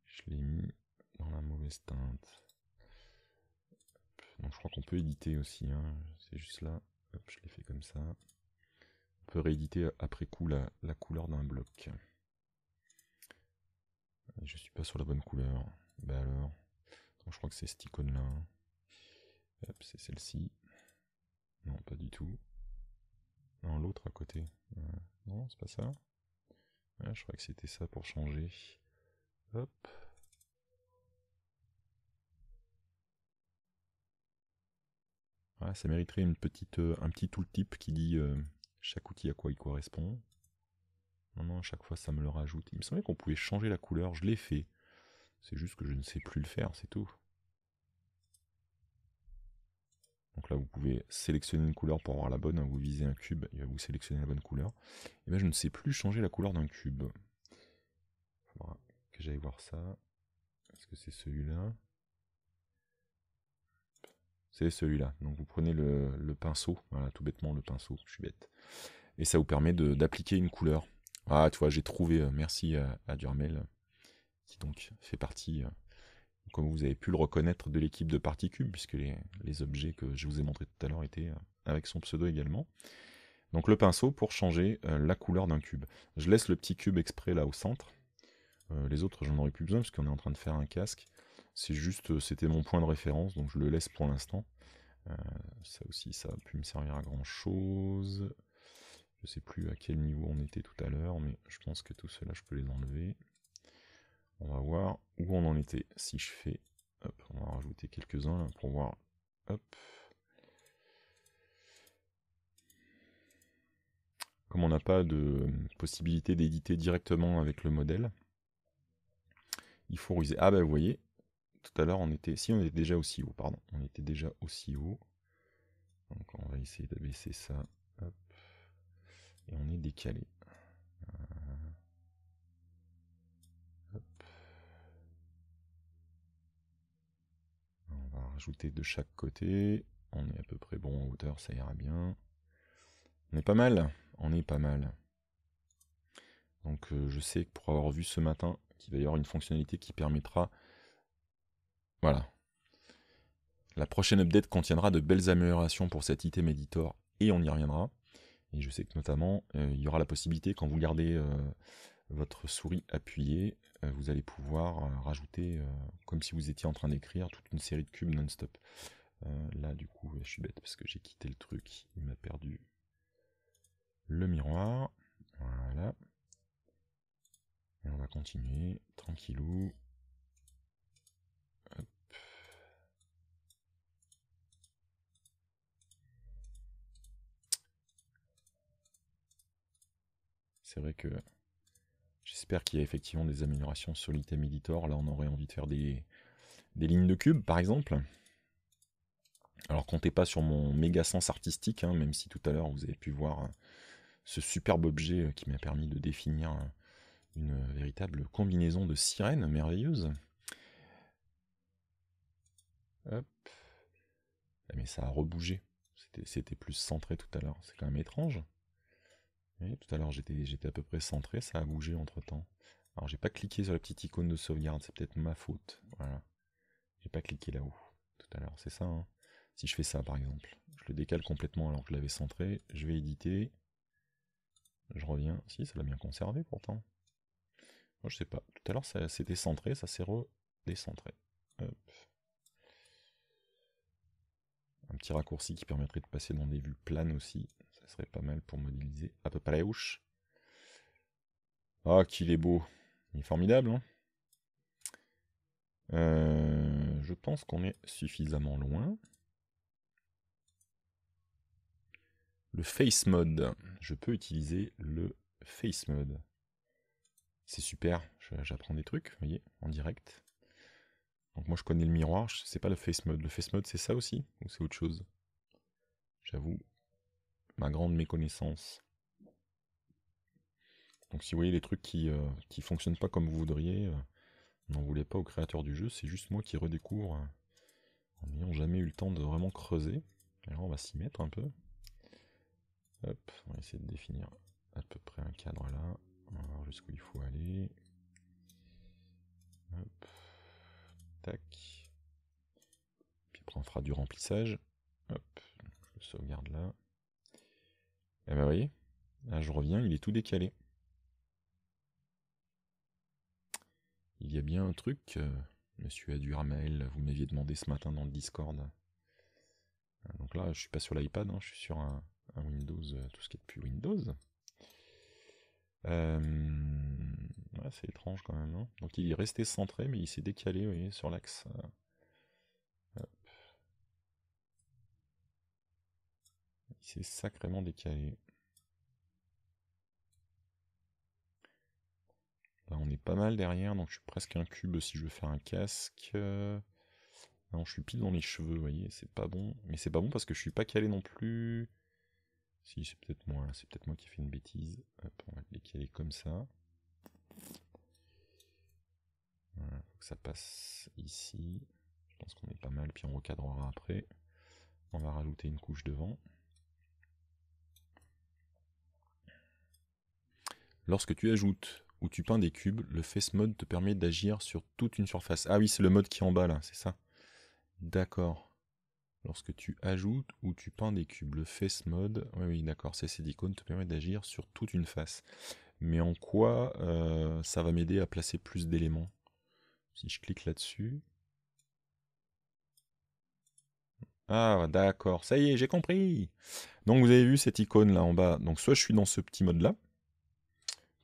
Je l'ai mis dans la mauvaise teinte. Donc je crois qu'on peut éditer aussi. Hein. C'est juste là. je l'ai fait comme ça. On peut rééditer après coup la, couleur d'un bloc. Je suis pas sur la bonne couleur. Bah alors. Donc je crois que c'est cette icône là. c'est celle-ci. Non, pas du tout. Non, l'autre à côté. Euh, non, c'est pas ça. je crois que c'était ça pour changer. Hop. Ah, ça mériterait une petite, euh, un petit type qui dit euh, chaque outil à quoi il correspond. Non, non, à chaque fois ça me le rajoute. Il me semblait qu'on pouvait changer la couleur, je l'ai fait. C'est juste que je ne sais plus le faire, c'est tout. Donc là, vous pouvez sélectionner une couleur pour avoir la bonne. Hein, vous visez un cube, il va vous sélectionner la bonne couleur. Et bien, je ne sais plus changer la couleur d'un cube. Faudra que j'aille voir ça. Est-ce que c'est celui-là C'est celui-là. Donc vous prenez le, pinceau, voilà, tout bêtement le pinceau, je suis bête. Et ça vous permet d'appliquer une couleur. Ah, tu vois, j'ai trouvé, euh, merci à, à Durmel, qui donc fait partie euh, comme vous avez pu le reconnaître, de l'équipe de Particube, puisque les, objets que je vous ai montrés tout à l'heure étaient euh, avec son pseudo également. Donc le pinceau pour changer euh, la couleur d'un cube. Je laisse le petit cube exprès là au centre. Euh, les autres, j'en aurais plus besoin, puisqu'on est en train de faire un casque. C'est juste, c'était mon point de référence, donc je le laisse pour l'instant. ça aussi, ça a pu me servir à grand chose. Je ne sais plus à quel niveau on était tout à l'heure, mais je pense que tout cela, je peux les enlever. On va voir où si je fais, hop, on va rajouter quelques-uns pour voir, comme on n'a pas de possibilité d'éditer directement avec le modèle, il faut ruser. Ah ben vous voyez, tout à l'heure on était, si on était déjà aussi haut, pardon, on était déjà aussi haut. Donc on va essayer d'abaisser ça, et on est décalé. ajouter de chaque côté. On est à peu près bon en hauteur, ça ira bien. On est pas mal, on est pas mal. Donc euh, je sais que pour avoir vu ce matin qu'il va y avoir une fonctionnalité qui permettra... Voilà. La prochaine update contiendra de belles améliorations pour cet item editor et on y reviendra. Et je sais que notamment, euh, il y aura la possibilité, quand vous gardez euh, votre souris appuyée, euh, vous allez pouvoir euh, rajouter, euh, comme si vous étiez en train d'écrire, toute une série de cubes non-stop. là, du coup, je suis bête parce que j'ai quitté le truc. Il m'a perdu le miroir. Voilà. Et on va continuer, tranquillou. C'est vrai que J'espère qu'il y a effectivement des améliorations sur l'item editor. Là, on aurait envie de faire des, des lignes de cube, par exemple. Alors, comptez pas sur mon méga sens artistique, hein, même si tout à l'heure, vous avez pu voir hein, ce superbe objet euh, qui m'a permis de définir hein, une véritable combinaison de sirènes merveilleuses. Hop. Ah, mais ça a rebougé. C'était plus centré tout à l'heure. C'est quand même étrange tout à l'heure j'étais à peu près centré, ça a bougé entre temps. Alors j'ai pas cliqué sur la petite icône de sauvegarde, c'est peut-être ma faute. Voilà. J'ai pas cliqué là-haut tout à l'heure, c'est ça. Hein. si je fais ça par exemple, je le décale complètement alors que je l'avais centré, je vais éditer, je reviens, si ça l'a bien conservé pourtant. Moi je sais pas, tout à l'heure ça c'était centré, ça s'est redécentré. Un petit raccourci qui permettrait de passer dans des vues planes aussi, serait pas mal pour modéliser à peu près ouche. Ah, qu'il est beau. Il est formidable, hein. euh, Je pense qu'on est suffisamment loin. Le face mode. Je peux utiliser le face mode. C'est super, j'apprends des trucs, vous voyez, en direct. Donc moi je connais le miroir, c'est pas le face mode. Le face mode c'est ça aussi Ou c'est autre chose J'avoue ma grande méconnaissance. Donc si vous voyez les trucs qui ne euh, fonctionnent pas comme vous voudriez, euh, n'en voulez pas au créateur du jeu, c'est juste moi qui redécouvre euh, en n'ayant jamais eu le temps de vraiment creuser. Alors on va s'y mettre un peu. Hop, on va essayer de définir à peu près un cadre là. On va voir jusqu'où il faut aller. Hop. Tac. Puis après on fera du remplissage. Hop, je sauvegarde là. Eh bien vous voyez, là je reviens, il est tout décalé. Il y a bien un truc, euh, monsieur Aduramel, vous m'aviez demandé ce matin dans le Discord. Euh, donc là, je suis pas sur l'iPad, hein, je suis sur un, Windows, euh, tout ce qui est depuis Windows. c'est étrange quand même. Hein. Donc il est resté centré, mais il s'est décalé, vous voyez, sur l'axe C'est sacrément décalé. Là, on est pas mal derrière, donc je suis presque un cube si je veux faire un casque. Non, je suis pile dans les cheveux, vous voyez, c'est pas bon. Mais c'est pas bon parce que je suis pas calé non plus. Si, c'est peut-être moi, c'est peut-être moi qui ai fait une bêtise. on va le décaler comme ça. ça passe ici. Je pense qu'on est pas mal, puis on recadrera après. On va rajouter une couche devant. Lorsque tu ajoutes ou tu peins des cubes, le face mode te permet d'agir sur toute une surface. Ah oui, c'est le mode qui est en bas là, c'est ça. D'accord. Lorsque tu ajoutes ou tu peins des cubes, le face mode, oui, oui, d'accord, c'est cette icône te permet d'agir sur toute une face. Mais en quoi euh, ça va m'aider à placer plus d'éléments Si je clique là-dessus. Ah d'accord, ça y est, j'ai compris. Donc vous avez vu cette icône là en bas. Donc soit je suis dans ce petit mode là,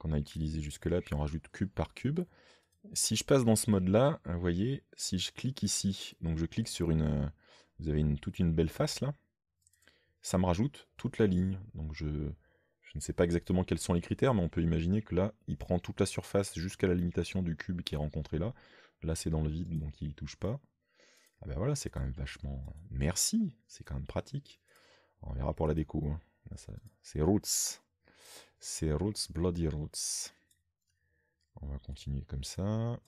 on a utilisé jusque-là, puis on rajoute cube par cube. Si je passe dans ce mode-là, vous voyez, si je clique ici, donc je clique sur une... Vous avez une, toute une belle face là. Ça me rajoute toute la ligne. Donc je, je ne sais pas exactement quels sont les critères, mais on peut imaginer que là, il prend toute la surface jusqu'à la limitation du cube qui est rencontré là. Là, c'est dans le vide, donc il ne touche pas. Ah ben voilà, c'est quand même vachement... Merci, c'est quand même pratique. On verra pour la déco. Hein. C'est roots. C'est Roots Bloody Roots. On va continuer comme ça.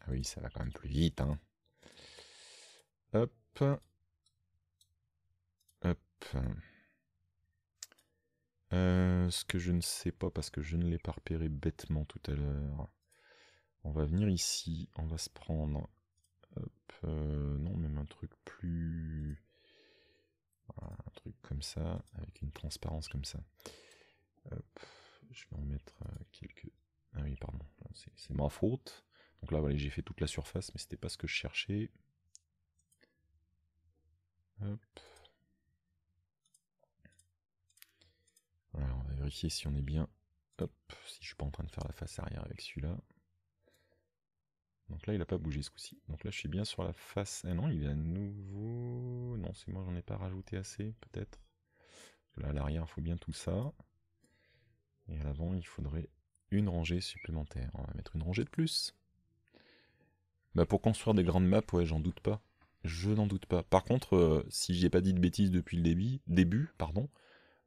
Ah oui, ça va quand même plus vite. Hein. Hop. Hop. Euh, ce que je ne sais pas parce que je ne l'ai pas repéré bêtement tout à l'heure. On va venir ici, on va se prendre. Euh, non, même un truc plus. un truc comme ça, avec une transparence comme ça. Euh, je vais en mettre euh, quelques... Ah oui, pardon, c'est ma faute. Donc là, voilà, j'ai fait toute la surface, mais c'était pas ce que je cherchais. Hop. on va vérifier si on est bien. Hop, si je suis pas en train de faire la face arrière avec celui-là. Donc là, il n'a pas bougé ce coup-ci. Donc là, je suis bien sur la face. Ah non, il est à nouveau. Non, c'est moi, j'en ai pas rajouté assez, peut-être. Là, à l'arrière, il faut bien tout ça. Et à l'avant, il faudrait une rangée supplémentaire. On va mettre une rangée de plus. Bah, pour construire des grandes maps, ouais, j'en doute pas. Je n'en doute pas. Par contre, euh, si j'ai pas dit de bêtises depuis le début, début pardon,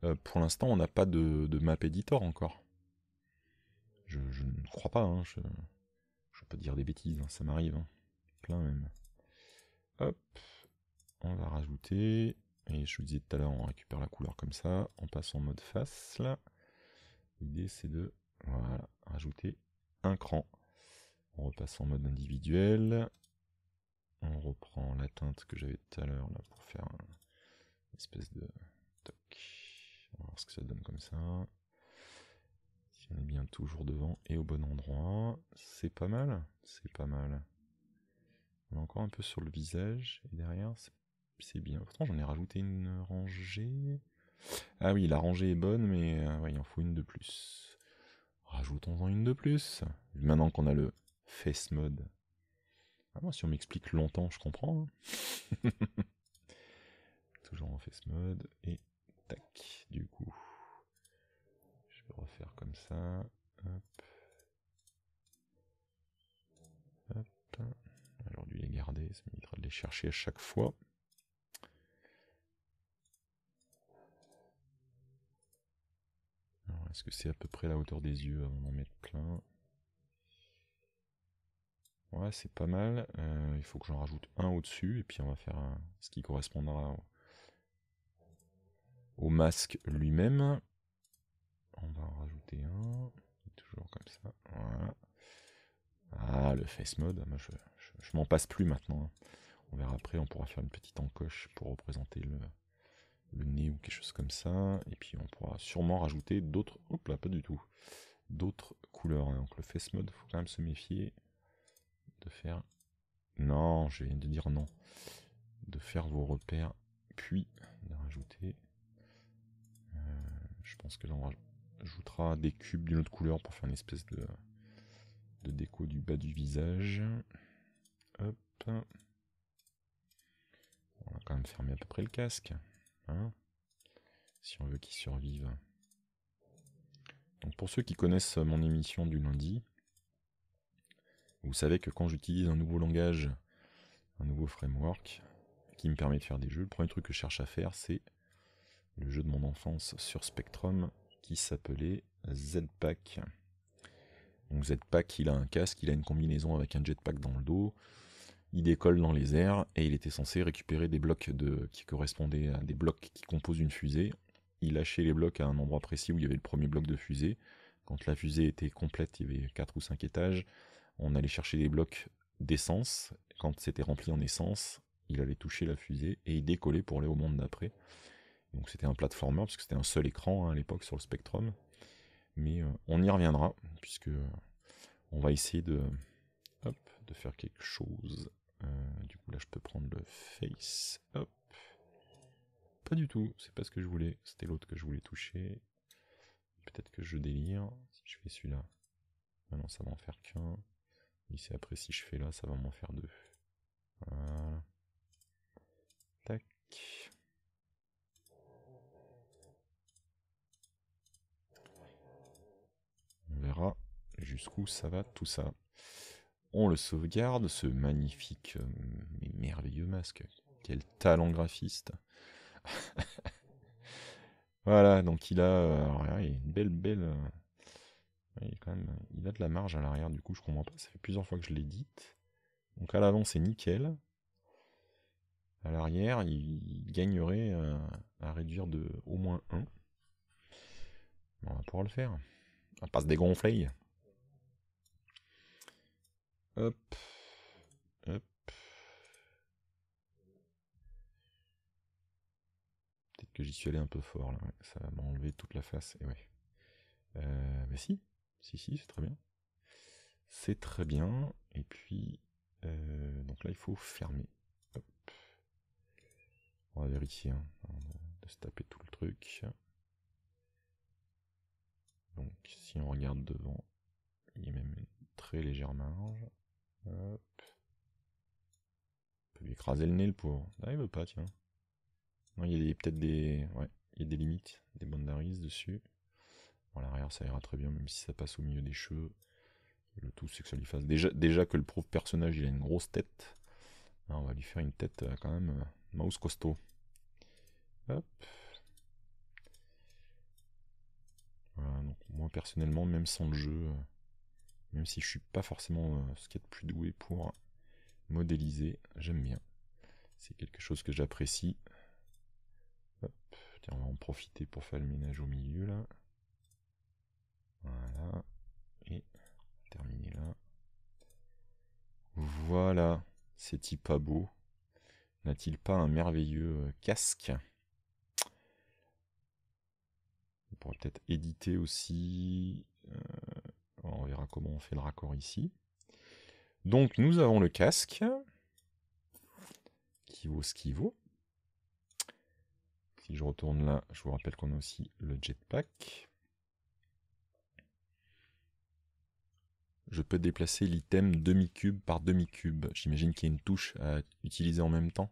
euh, pour l'instant, on n'a pas de, map editor encore. Je, ne crois pas. Hein, je, peux dire des bêtises, hein, ça m'arrive. Hein. Plein même. Hop. On va rajouter. Et je vous disais tout à l'heure, on récupère la couleur comme ça. On passe en mode face là. L'idée c'est de rajouter un cran. On repasse en mode individuel. On reprend la teinte que j'avais tout à l'heure pour faire une espèce de toc. On va voir ce que ça donne comme ça. Si on est bien toujours devant et au bon endroit, c'est pas mal. C'est pas mal. On encore un peu sur le visage et derrière, c'est bien. Pourtant, j'en ai rajouté une rangée. Ah oui, la rangée est bonne, mais euh, il en faut une de plus. Rajoutons-en une de plus. Maintenant qu'on a le face mode. Ah, moi, si on m'explique longtemps, je comprends. Hein. Toujours en face mode. Et tac, du coup. Je vais refaire comme ça. Hop. les garder, ça de les chercher à chaque fois. Est-ce que c'est à peu près la hauteur des yeux avant d'en mettre plein Ouais, c'est pas mal. Euh, il faut que j'en rajoute un au-dessus et puis on va faire ce qui correspondra au, masque lui-même. On va en rajouter un. Toujours comme ça. Voilà. Ah, le face mode. Moi, je m'en passe plus maintenant. Hein. On verra après, on pourra faire une petite encoche pour représenter le, le nez ou quelque chose comme ça. Et puis on pourra sûrement rajouter d'autres. Hop là, pas du tout. D'autres couleurs. Hein. Donc le face mode, faut quand même se méfier de faire. Non, je viens de dire non. De faire vos repères, puis de rajouter. Euh, je pense que là on rajoutera des cubes d'une autre couleur pour faire une espèce de, de déco du bas du visage. Hop. On va quand même fermer à peu près le casque. Hein, si on veut qu'ils survivent. Donc pour ceux qui connaissent mon émission du lundi, vous savez que quand j'utilise un nouveau langage, un nouveau framework qui me permet de faire des jeux, le premier truc que je cherche à faire, c'est le jeu de mon enfance sur Spectrum qui s'appelait Z-Pack. Donc Z-Pack, il a un casque, il a une combinaison avec un jetpack dans le dos il décolle dans les airs et il était censé récupérer des blocs de, qui correspondaient à des blocs qui composent une fusée. Il lâchait les blocs à un endroit précis où il y avait le premier bloc de fusée. Quand la fusée était complète, il y avait 4 ou 5 étages. On allait chercher des blocs d'essence. Quand c'était rempli en essence, il allait toucher la fusée et il décollait pour aller au monde d'après. Donc c'était un platformer, parce que c'était un seul écran hein, à l'époque sur le Spectrum. Mais euh, on y reviendra, puisque euh, on va essayer de, de faire quelque chose euh, du coup là je peux prendre le face. Hop. Pas du tout, c'est pas ce que je voulais. C'était l'autre que je voulais toucher. Peut-être que je délire. Si je fais celui-là. maintenant ça va en faire qu'un. Et c'est après si je fais là, ça va m'en faire deux. Voilà. Tac. On verra jusqu'où ça va tout ça on le sauvegarde, ce magnifique, euh, merveilleux masque. Quel talent graphiste. voilà, donc il a, euh, a une belle, belle... Euh, il, a de la marge à l'arrière, du coup je comprends pas, ça fait plusieurs fois que je l'édite. Donc à l'avant c'est nickel. À l'arrière, il, gagnerait à, réduire de au moins 1. On va pouvoir le faire. On passe dégonfler. Hop. Hop. Peut-être que j'y suis allé un peu fort là. ça va m'enlever toute la face. Et ouais. Euh, mais si. Si, si, c'est très bien. C'est très bien. Et puis, euh, donc là, il faut fermer. On va vérifier. Hein, de se taper tout le truc. Donc, si on regarde devant, il y a même une très légère marge. On peut lui écraser le nez le Ah, il veut pas, tiens. il y a peut-être des. Ouais, il y a des limites, des bandaris dessus. l'arrière, ça ira très bien, même si ça passe au milieu des cheveux. Le tout, c'est que ça lui fasse. Déjà, déjà que le prouve personnage, il a une grosse tête. Ah, on va lui faire une tête euh, quand même. Euh, mouse costaud. Hop. donc moi personnellement, même sans le jeu, euh, même si je suis pas forcément euh, ce qui est a plus doué pour modéliser, j'aime bien. C'est quelque chose que j'apprécie. on va en profiter pour faire le ménage au milieu là. Voilà. Et terminer là. Voilà. C'est-il pas beau N'a-t-il pas un merveilleux euh, casque On pourrait peut-être éditer aussi. Euh, bah, on verra comment on fait le raccord ici. Donc nous avons le casque, qui vaut ce qu'il vaut. Si je retourne là, je vous rappelle qu'on a aussi le jetpack. Je peux déplacer l'item demi-cube par demi-cube. J'imagine qu'il y a une touche à utiliser en même temps.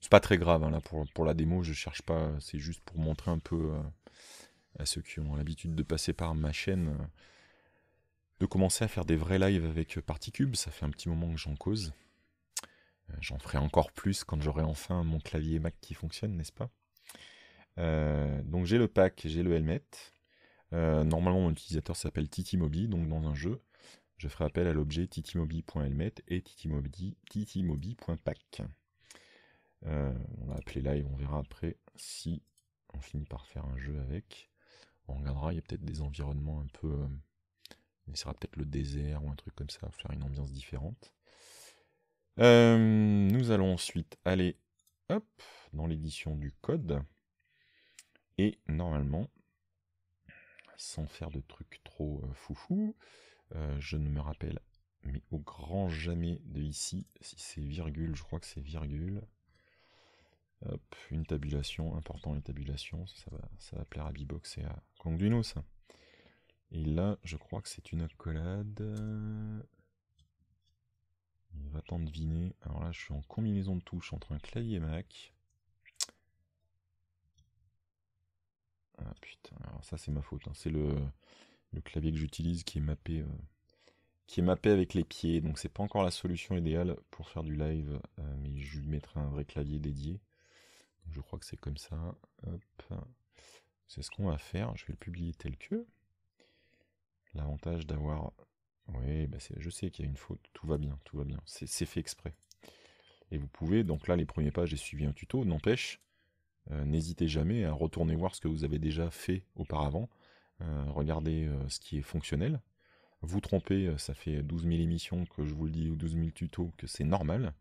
C'est pas très grave, hein, là pour, la démo, je cherche pas, c'est juste pour montrer un peu euh, à ceux qui ont l'habitude de passer par ma chaîne euh, de commencer à faire des vrais lives avec euh, Particube. Ça fait un petit moment que j'en cause. Euh, j'en ferai encore plus quand j'aurai enfin mon clavier Mac qui fonctionne, n'est-ce pas euh, Donc j'ai le pack, j'ai le helmet. normalement, mon utilisateur s'appelle Titimobi, donc dans un jeu, je ferai appel à l'objet titimobi.helmet et titimobi.pack. on va appeler live, on verra après si on finit par faire un jeu avec. On regardera, il y a peut-être des environnements un peu il sera peut-être le désert ou un truc comme ça, faire une ambiance différente. Euh, nous allons ensuite aller dans l'édition du code. Et normalement, sans faire de trucs trop euh, foufou, euh, je ne me rappelle, mais au grand jamais de ici, si c'est virgule, je crois que c'est virgule. Hop, une tabulation, important les tabulation, ça va, ça va plaire à Bibox et à Kong et là, je crois que c'est une accolade. On va t'en deviner. Alors là, je suis en combinaison de touches entre un clavier Mac. Ah putain, alors ça c'est ma faute. Hein. C'est le, clavier que j'utilise qui est mappé. Euh, qui est mappé avec les pieds, donc c'est pas encore la solution idéale pour faire du live, euh, mais je lui mettrai un vrai clavier dédié. je crois que c'est comme ça. C'est ce qu'on va faire. Je vais le publier tel que. L'avantage d'avoir. Oui, bah, je sais qu'il y a une faute, tout va bien, tout va bien, c'est fait exprès. Et vous pouvez, donc là, les premiers pas, j'ai suivi un tuto, n'empêche, euh, n'hésitez jamais à retourner voir ce que vous avez déjà fait auparavant, euh, regardez euh, ce qui est fonctionnel. Vous trompez, ça fait 12 000 émissions que je vous le dis, ou 12 000 tutos, que c'est normal.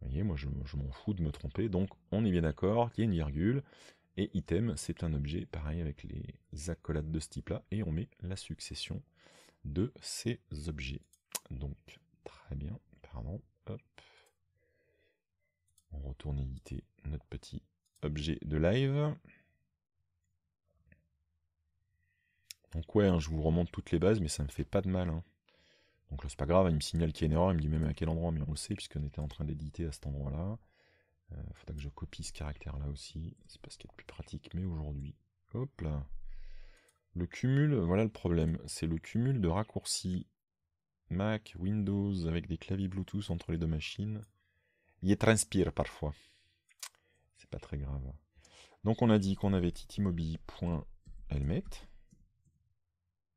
Vous voyez, moi je, m'en fous de me tromper, donc on est bien d'accord qu'il y a une virgule, et item, c'est un objet, pareil avec les accolades de ce type-là, et on met la succession de ces objets. Donc, très bien, pardon, hop. On retourne éditer notre petit objet de live. Donc ouais, hein, je vous remonte toutes les bases, mais ça me fait pas de mal. Hein. Donc là, c'est pas grave, hein, il me signale qu'il y a une erreur, il me dit même à quel endroit, mais on le sait, puisqu'on était en train d'éditer à cet endroit-là. Il euh, faudra que je copie ce caractère là aussi, c'est parce ce qu'il est a plus pratique, mais aujourd'hui, hop là, le cumul, voilà le problème, c'est le cumul de raccourcis Mac, Windows, avec des claviers Bluetooth entre les deux machines, il transpire parfois, c'est pas très grave. Donc on a dit qu'on avait titimobi.helmet,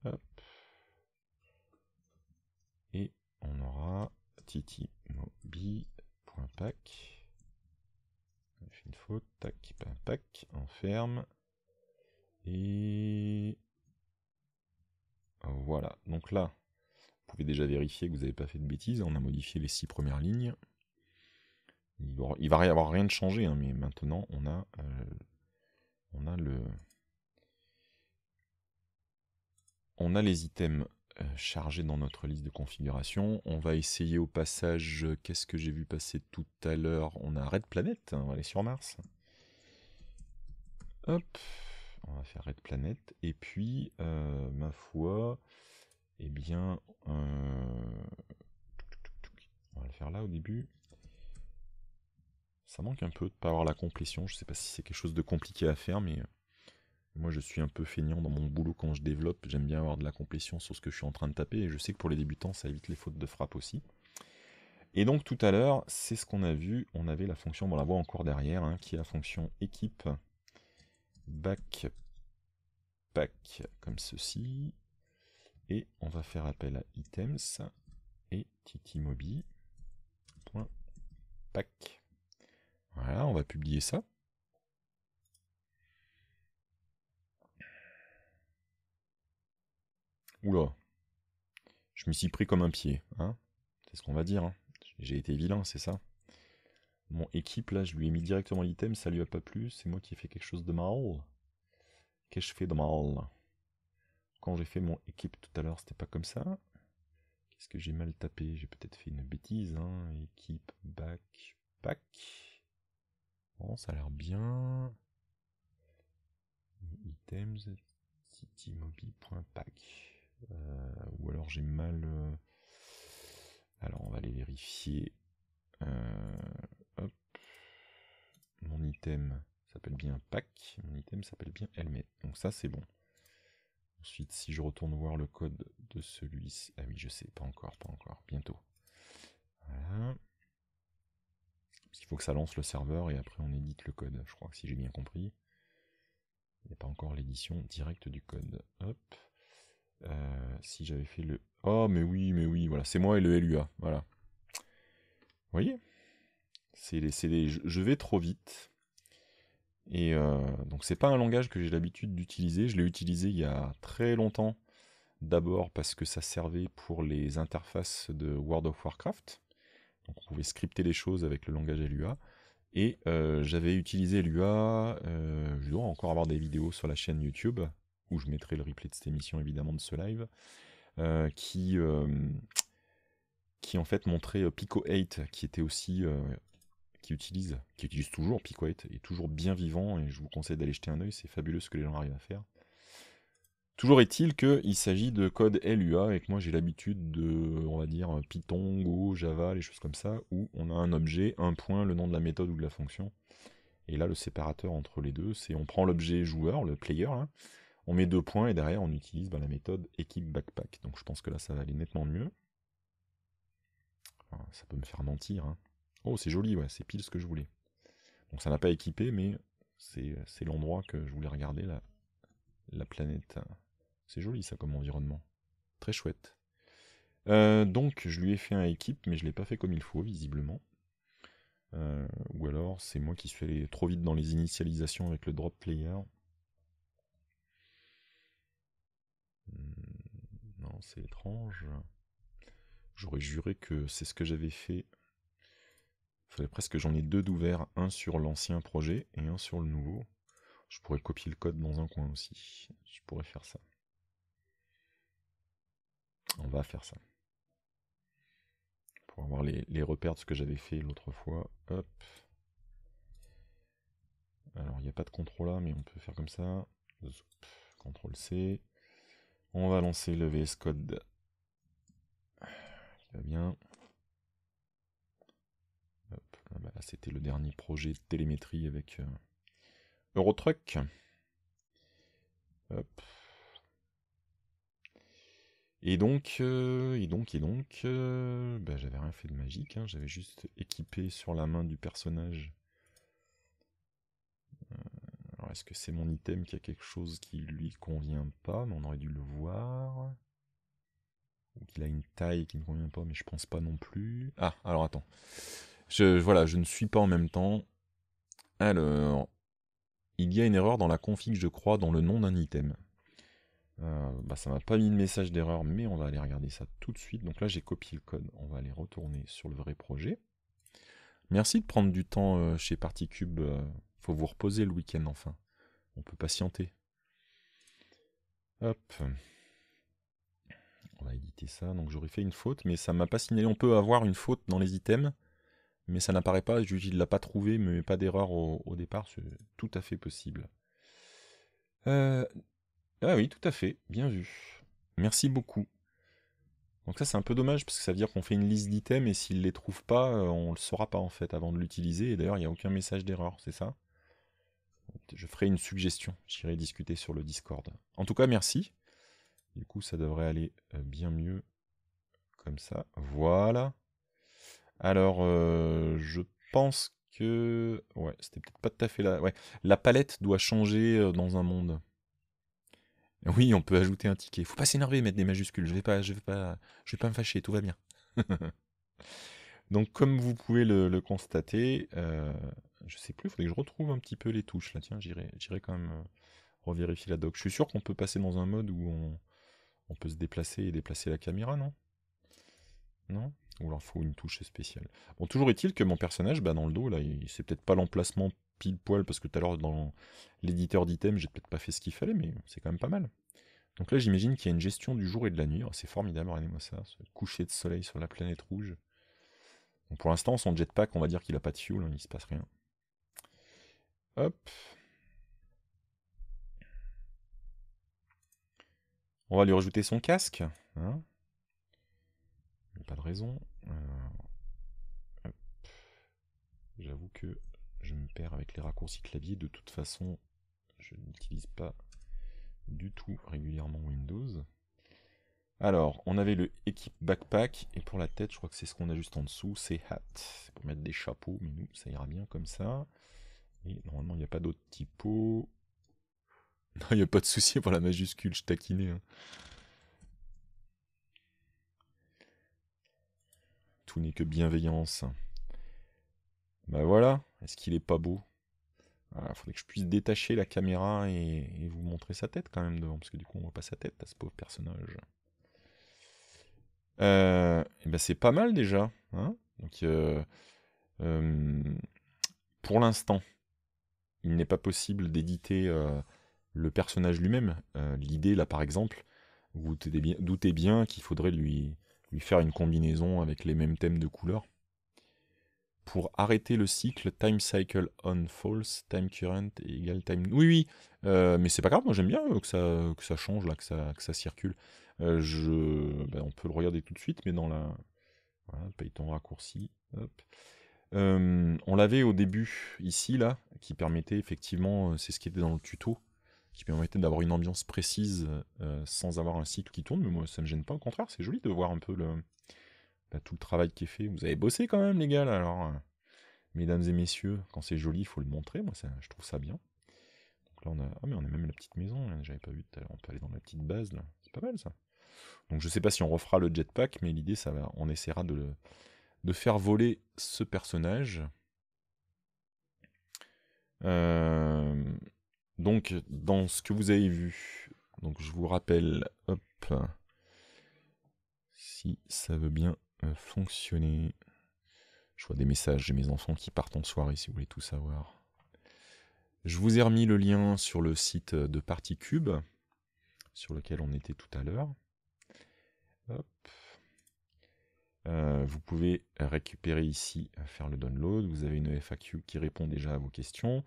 hop, et on aura titimobi.pack une faute, tac, tac, on ferme. Et voilà, donc là, vous pouvez déjà vérifier que vous n'avez pas fait de bêtises, on a modifié les six premières lignes. Il va y avoir rien de changé, hein, mais maintenant on a, euh, on a le, on a les items euh, chargé dans notre liste de configuration. On va essayer au passage, euh, qu'est-ce que j'ai vu passer tout à l'heure On a Red Planet, hein, on va aller sur Mars. Hop, on va faire Red Planet. Et puis, euh, ma foi, eh bien, on va le faire là au début. Ça manque un peu de ne pas avoir la complétion. Je ne sais pas si c'est quelque chose de compliqué à faire, mais moi, je suis un peu feignant dans mon boulot quand je développe. J'aime bien avoir de la complétion sur ce que je suis en train de taper. Et je sais que pour les débutants, ça évite les fautes de frappe aussi. Et donc tout à l'heure, c'est ce qu'on a vu. On avait la fonction, on la voit encore derrière, hein, qui est la fonction équipe backpack, pack comme ceci. Et on va faire appel à items et pack. Voilà, on va publier ça. Oula, je me suis pris comme un pied, hein C'est ce qu'on va dire, hein. J'ai été vilain, c'est ça Mon équipe, là, je lui ai mis directement l'item, ça lui a pas plu, c'est moi qui ai fait quelque chose de mal. que je fais de mal Quand j'ai fait mon équipe tout à l'heure, c'était pas comme ça. Qu'est-ce que j'ai mal tapé J'ai peut-être fait une bêtise, hein. Équipe, back, pack. Bon, ça a l'air bien. Items, pack. Euh, ou alors j'ai mal. Euh, alors on va aller vérifier. Euh, hop. Mon item s'appelle bien pack, mon item s'appelle bien helmet. Donc ça c'est bon. Ensuite, si je retourne voir le code de celui-ci. Ah oui, je sais, pas encore, pas encore, bientôt. Voilà. Parce faut que ça lance le serveur et après on édite le code, je crois, que si j'ai bien compris. Il n'y a pas encore l'édition directe du code. Hop. Euh, si j'avais fait le... Oh, mais oui, mais oui, voilà, c'est moi et le LUA, voilà. Vous voyez C'est les, les... Je vais trop vite. Et euh, donc c'est pas un langage que j'ai l'habitude d'utiliser, je l'ai utilisé il y a très longtemps, d'abord parce que ça servait pour les interfaces de World of Warcraft, donc on pouvait scripter les choses avec le langage LUA, et euh, j'avais utilisé LUA, je dois encore avoir des vidéos sur la chaîne YouTube, où je mettrai le replay de cette émission évidemment de ce live, euh, qui, euh, qui en fait montrait euh, Pico 8, qui était aussi, qui utilise, qui utilise toujours Pico 8, est toujours bien vivant, et je vous conseille d'aller jeter un oeil, c'est fabuleux ce que les gens arrivent à faire. Toujours est-il qu'il s'agit de code LUA, et que moi j'ai l'habitude de, on va dire, Python, Go, Java, les choses comme ça, où on a un objet, un point, le nom de la méthode ou de la fonction. Et là, le séparateur entre les deux, c'est on prend l'objet joueur, le player, là, hein, on met deux points et derrière on utilise bah, la méthode équipe backpack. Donc je pense que là ça va aller nettement mieux. ça peut me faire mentir. Hein. Oh c'est joli, ouais, c'est pile ce que je voulais. Donc ça n'a pas équipé, mais c'est l'endroit que je voulais regarder, la, la planète. C'est joli ça comme environnement. Très chouette. Euh, donc je lui ai fait un équipe, mais je ne l'ai pas fait comme il faut, visiblement. Euh, ou alors c'est moi qui suis allé trop vite dans les initialisations avec le drop player. Hmm, non, c'est étrange. J'aurais juré que c'est ce que j'avais fait. Il fallait presque que j'en ai deux d'ouvert, un sur l'ancien projet et un sur le nouveau. Je pourrais copier le code dans un coin aussi. Je pourrais faire ça. On va faire ça. Pour avoir les, repères de ce que j'avais fait l'autre fois. Hop. Alors il n'y a pas de contrôle là, mais on peut faire comme ça. CTRL C. On va lancer le VS Code va bien. Ah bah là, c'était le dernier projet de télémétrie avec euh, Eurotruck. Euh, et donc, et donc, et euh, donc, bah, j'avais rien fait de magique, hein. j'avais juste équipé sur la main du personnage est-ce que c'est mon item qui a quelque chose qui lui convient pas, on aurait dû le voir Ou qu'il a une taille qui ne convient pas, mais je pense pas non plus. Ah, alors attends. Je, voilà, je ne suis pas en même temps. Alors, il y a une erreur dans la config, je crois, dans le nom d'un item. Euh, bah ça m'a pas mis de message d'erreur, mais on va aller regarder ça tout de suite. Donc là, j'ai copié le code. On va aller retourner sur le vrai projet. Merci de prendre du temps euh, chez Particube euh, faut vous reposer le week-end enfin. On peut patienter. Hop. On va éditer ça. Donc j'aurais fait une faute, mais ça m'a pas signalé. On peut avoir une faute dans les items, mais ça n'apparaît pas. il ne l'a pas trouvé, mais pas d'erreur au, départ. C'est tout à fait possible. Euh, ah oui, tout à fait. Bien vu. Merci beaucoup. Donc ça c'est un peu dommage parce que ça veut dire qu'on fait une liste d'items et s'il les trouve pas, euh, on le saura pas en fait avant de l'utiliser. Et d'ailleurs il n'y a aucun message d'erreur, c'est ça je ferai une suggestion. J'irai discuter sur le Discord. En tout cas, merci. Du coup, ça devrait aller euh, bien mieux comme ça. Voilà. Alors, euh, je pense que... Ouais, c'était peut-être pas tout à fait là. La... Ouais, la palette doit changer euh, dans un monde. Oui, on peut ajouter un ticket. Faut pas s'énerver, mettre des majuscules. Je vais pas, je vais pas, je vais pas me fâcher. Tout va bien. Donc, comme vous pouvez le, constater, je sais plus, il faudrait que je retrouve un petit peu les touches là. Tiens, j'irai, quand même euh, revérifier la doc. Je suis sûr qu'on peut passer dans un mode où on, peut se déplacer et déplacer la caméra, non Non Ou alors faut une touche spéciale. Bon, toujours est-il que mon personnage, bah, dans le dos, là, il, c'est peut-être pas l'emplacement pile poil parce que tout à l'heure dans l'éditeur d'items, j'ai peut-être pas fait ce qu'il fallait, mais c'est quand même pas mal. Donc là, j'imagine qu'il y a une gestion du jour et de la nuit. Oh, c'est formidable, regardez-moi ça, ce coucher de soleil sur la planète rouge. pour l'instant, son jetpack, on va dire qu'il n'a pas de fuel, il hein, il se passe rien. On va lui rajouter son casque. Hein. pas de raison. Euh, J'avoue que je me perds avec les raccourcis clavier. De toute façon, je n'utilise pas du tout régulièrement Windows. Alors, on avait le équipe backpack, et pour la tête, je crois que c'est ce qu'on a juste en dessous, c'est hat. pour mettre des chapeaux, mais nous, ça ira bien comme ça normalement, il n'y a pas d'autres typos. Non, il n'y a pas de souci pour la majuscule, je taquinais. Hein. Tout n'est que bienveillance. Bah ben voilà, est-ce qu'il est pas beau Il faudrait que je puisse détacher la caméra et, vous montrer sa tête quand même devant, parce que du coup on voit pas sa tête à ce pauvre personnage. Euh, ben c'est pas mal déjà. Hein. Donc euh, euh, pour l'instant il n'est pas possible d'éditer euh, le personnage lui-même. Euh, l'idée, là, par exemple, vous doutez bien qu'il faudrait lui, lui faire une combinaison avec les mêmes thèmes de couleurs. Pour arrêter le cycle, time cycle on false, time current égale time. Oui, oui, euh, mais c'est pas grave, moi j'aime bien que ça, que ça change, là, que ça, que ça circule. je... Ben, on peut le regarder tout de suite, mais dans la. Voilà, Python raccourci. Hop on l'avait au début ici, là, qui permettait effectivement, euh, c'est ce qui était dans le tuto, qui permettait d'avoir une ambiance précise euh, sans avoir un cycle qui tourne, mais moi ça me gêne pas, au contraire, c'est joli de voir un peu le, bah, tout le travail qui est fait. Vous avez bossé quand même les gars, là, alors, euh, mesdames et messieurs, quand c'est joli, il faut le montrer, moi je trouve ça bien. Donc là on a, ah, mais on a même la petite maison, j'avais pas vu tout à l'heure, on peut aller dans la petite base, là, c'est pas mal ça. Donc je sais pas si on refera le jetpack, mais l'idée ça va, on essaiera de le de faire voler ce personnage. Euh, donc, dans ce que vous avez vu, donc je vous rappelle, hop, si ça veut bien euh, fonctionner. Je vois des messages, j'ai mes enfants qui partent en soirée si vous voulez tout savoir. Je vous ai remis le lien sur le site de Particube, sur lequel on était tout à l'heure. Hop. Euh, vous pouvez récupérer ici, euh, faire le download. Vous avez une FAQ qui répond déjà à vos questions.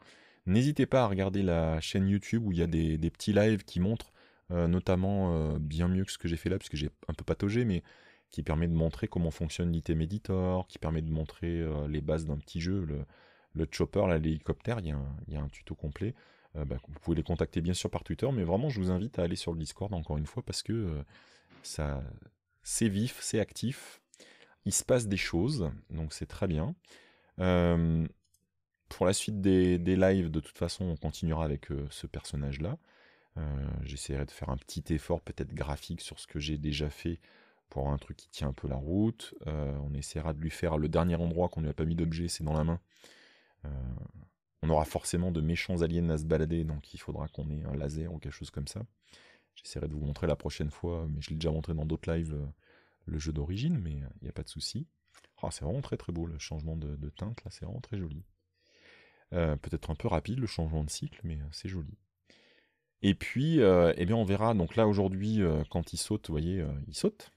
N'hésitez pas à regarder la chaîne YouTube où il y a des, petits lives qui montrent, euh, notamment bien mieux que ce que j'ai fait là, puisque j'ai un peu pataugé, mais qui permet de montrer comment fonctionne l'item editor, qui permet de montrer les bases d'un petit jeu, le, chopper, l'hélicoptère. Il, y a un tuto complet. Bah, vous pouvez les contacter bien sûr par Twitter, mais vraiment je vous invite à aller sur le Discord encore une fois parce que ça, c'est vif, c'est actif, il se passe des choses, donc c'est très bien. Euh, pour la suite des, lives, de toute façon, on continuera avec euh, ce personnage-là. Euh, j'essaierai de faire un petit effort, peut-être graphique, sur ce que j'ai déjà fait pour un truc qui tient un peu la route. on essaiera de lui faire le dernier endroit qu'on lui a pas mis d'objet, c'est dans la main. on aura forcément de méchants aliens à se balader, donc il faudra qu'on ait un laser ou quelque chose comme ça. J'essaierai de vous montrer la prochaine fois, mais je l'ai déjà montré dans d'autres lives le jeu d'origine, mais il euh, n'y a pas de souci. Oh, c'est vraiment très très beau le changement de, teinte, là c'est vraiment très joli. Euh, peut-être un peu rapide le changement de cycle, mais euh, c'est joli. Et puis, eh bien, on verra. Donc là aujourd'hui, quand il saute, vous voyez, il saute.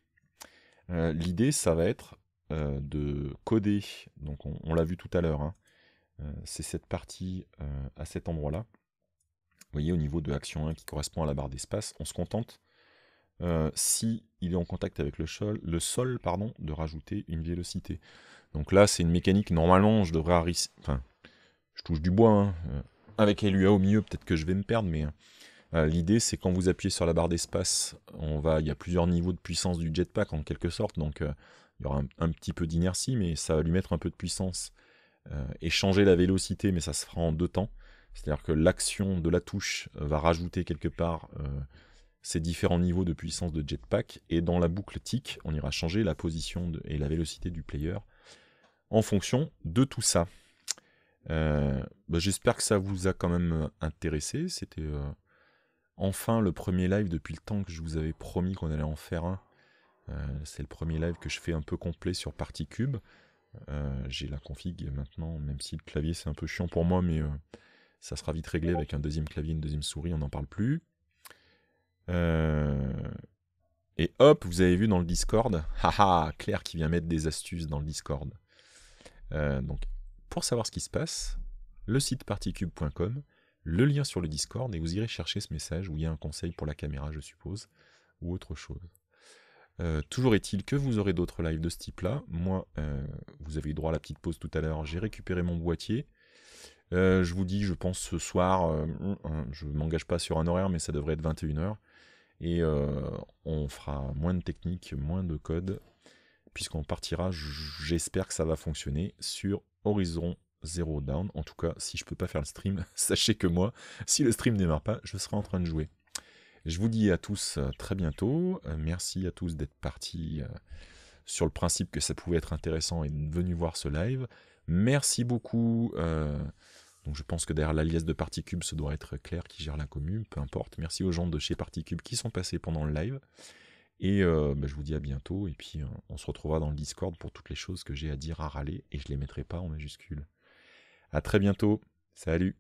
L'idée, ça va être de coder. Donc on, l'a vu tout à l'heure. Hein. c'est cette partie à cet endroit-là. Vous voyez, au niveau de action 1 qui correspond à la barre d'espace, on se contente euh, si il est en contact avec le sol, le sol pardon, de rajouter une vélocité. Donc là, c'est une mécanique, normalement, je devrais... Enfin, je touche du bois, hein, euh, avec LUA au milieu, peut-être que je vais me perdre, mais euh, l'idée, c'est quand vous appuyez sur la barre d'espace, on va, il y a plusieurs niveaux de puissance du jetpack, en quelque sorte, donc il y aura un, un petit peu d'inertie, mais ça va lui mettre un peu de puissance, et changer la vélocité, mais ça se fera en deux temps, c'est-à-dire que l'action de la touche va rajouter quelque part ces différents niveaux de puissance de jetpack, et dans la boucle tick, on ira changer la position et la vélocité du player en fonction de tout ça. Euh, bah, j'espère que ça vous a quand même euh, intéressé. C'était euh, enfin le premier live depuis le temps que je vous avais promis qu'on allait en faire un. C'est le premier live que je fais un peu complet sur cube J'ai la config maintenant, même si le clavier c'est un peu chiant pour moi, mais ça sera vite réglé avec un deuxième clavier, une deuxième souris, on n'en parle plus. Euh, et hop, vous avez vu dans le Discord, haha, Claire qui vient mettre des astuces dans le Discord. Euh, donc, pour savoir ce qui se passe, le site particube.com, le lien sur le Discord, et vous irez chercher ce message où il y a un conseil pour la caméra, je suppose, ou autre chose. Euh, toujours est-il que vous aurez d'autres lives de ce type-là. Moi, vous avez eu droit à la petite pause tout à l'heure, j'ai récupéré mon boîtier. je vous dis, je pense ce soir, hum, hum, je ne m'engage pas sur un horaire, mais ça devrait être 21h et euh, on fera moins de techniques, moins de code, puisqu'on partira, j'espère que ça va fonctionner, sur Horizon Zero Down. En tout cas, si je peux pas faire le stream, sachez que moi, si le stream démarre pas, je serai en train de jouer. Je vous dis à tous euh, très bientôt. Euh, merci à tous d'être partis sur le principe que ça pouvait être intéressant et de venir voir ce live. Merci beaucoup. Donc je pense que derrière l'alias de Particube, ce doit être clair qui gère la commune, peu importe. Merci aux gens de chez Particube qui sont passés pendant le live. Et euh, bah, je vous dis à bientôt, et puis euh, on se retrouvera dans le Discord pour toutes les choses que j'ai à dire, à râler, et je les mettrai pas en majuscule. À très bientôt, salut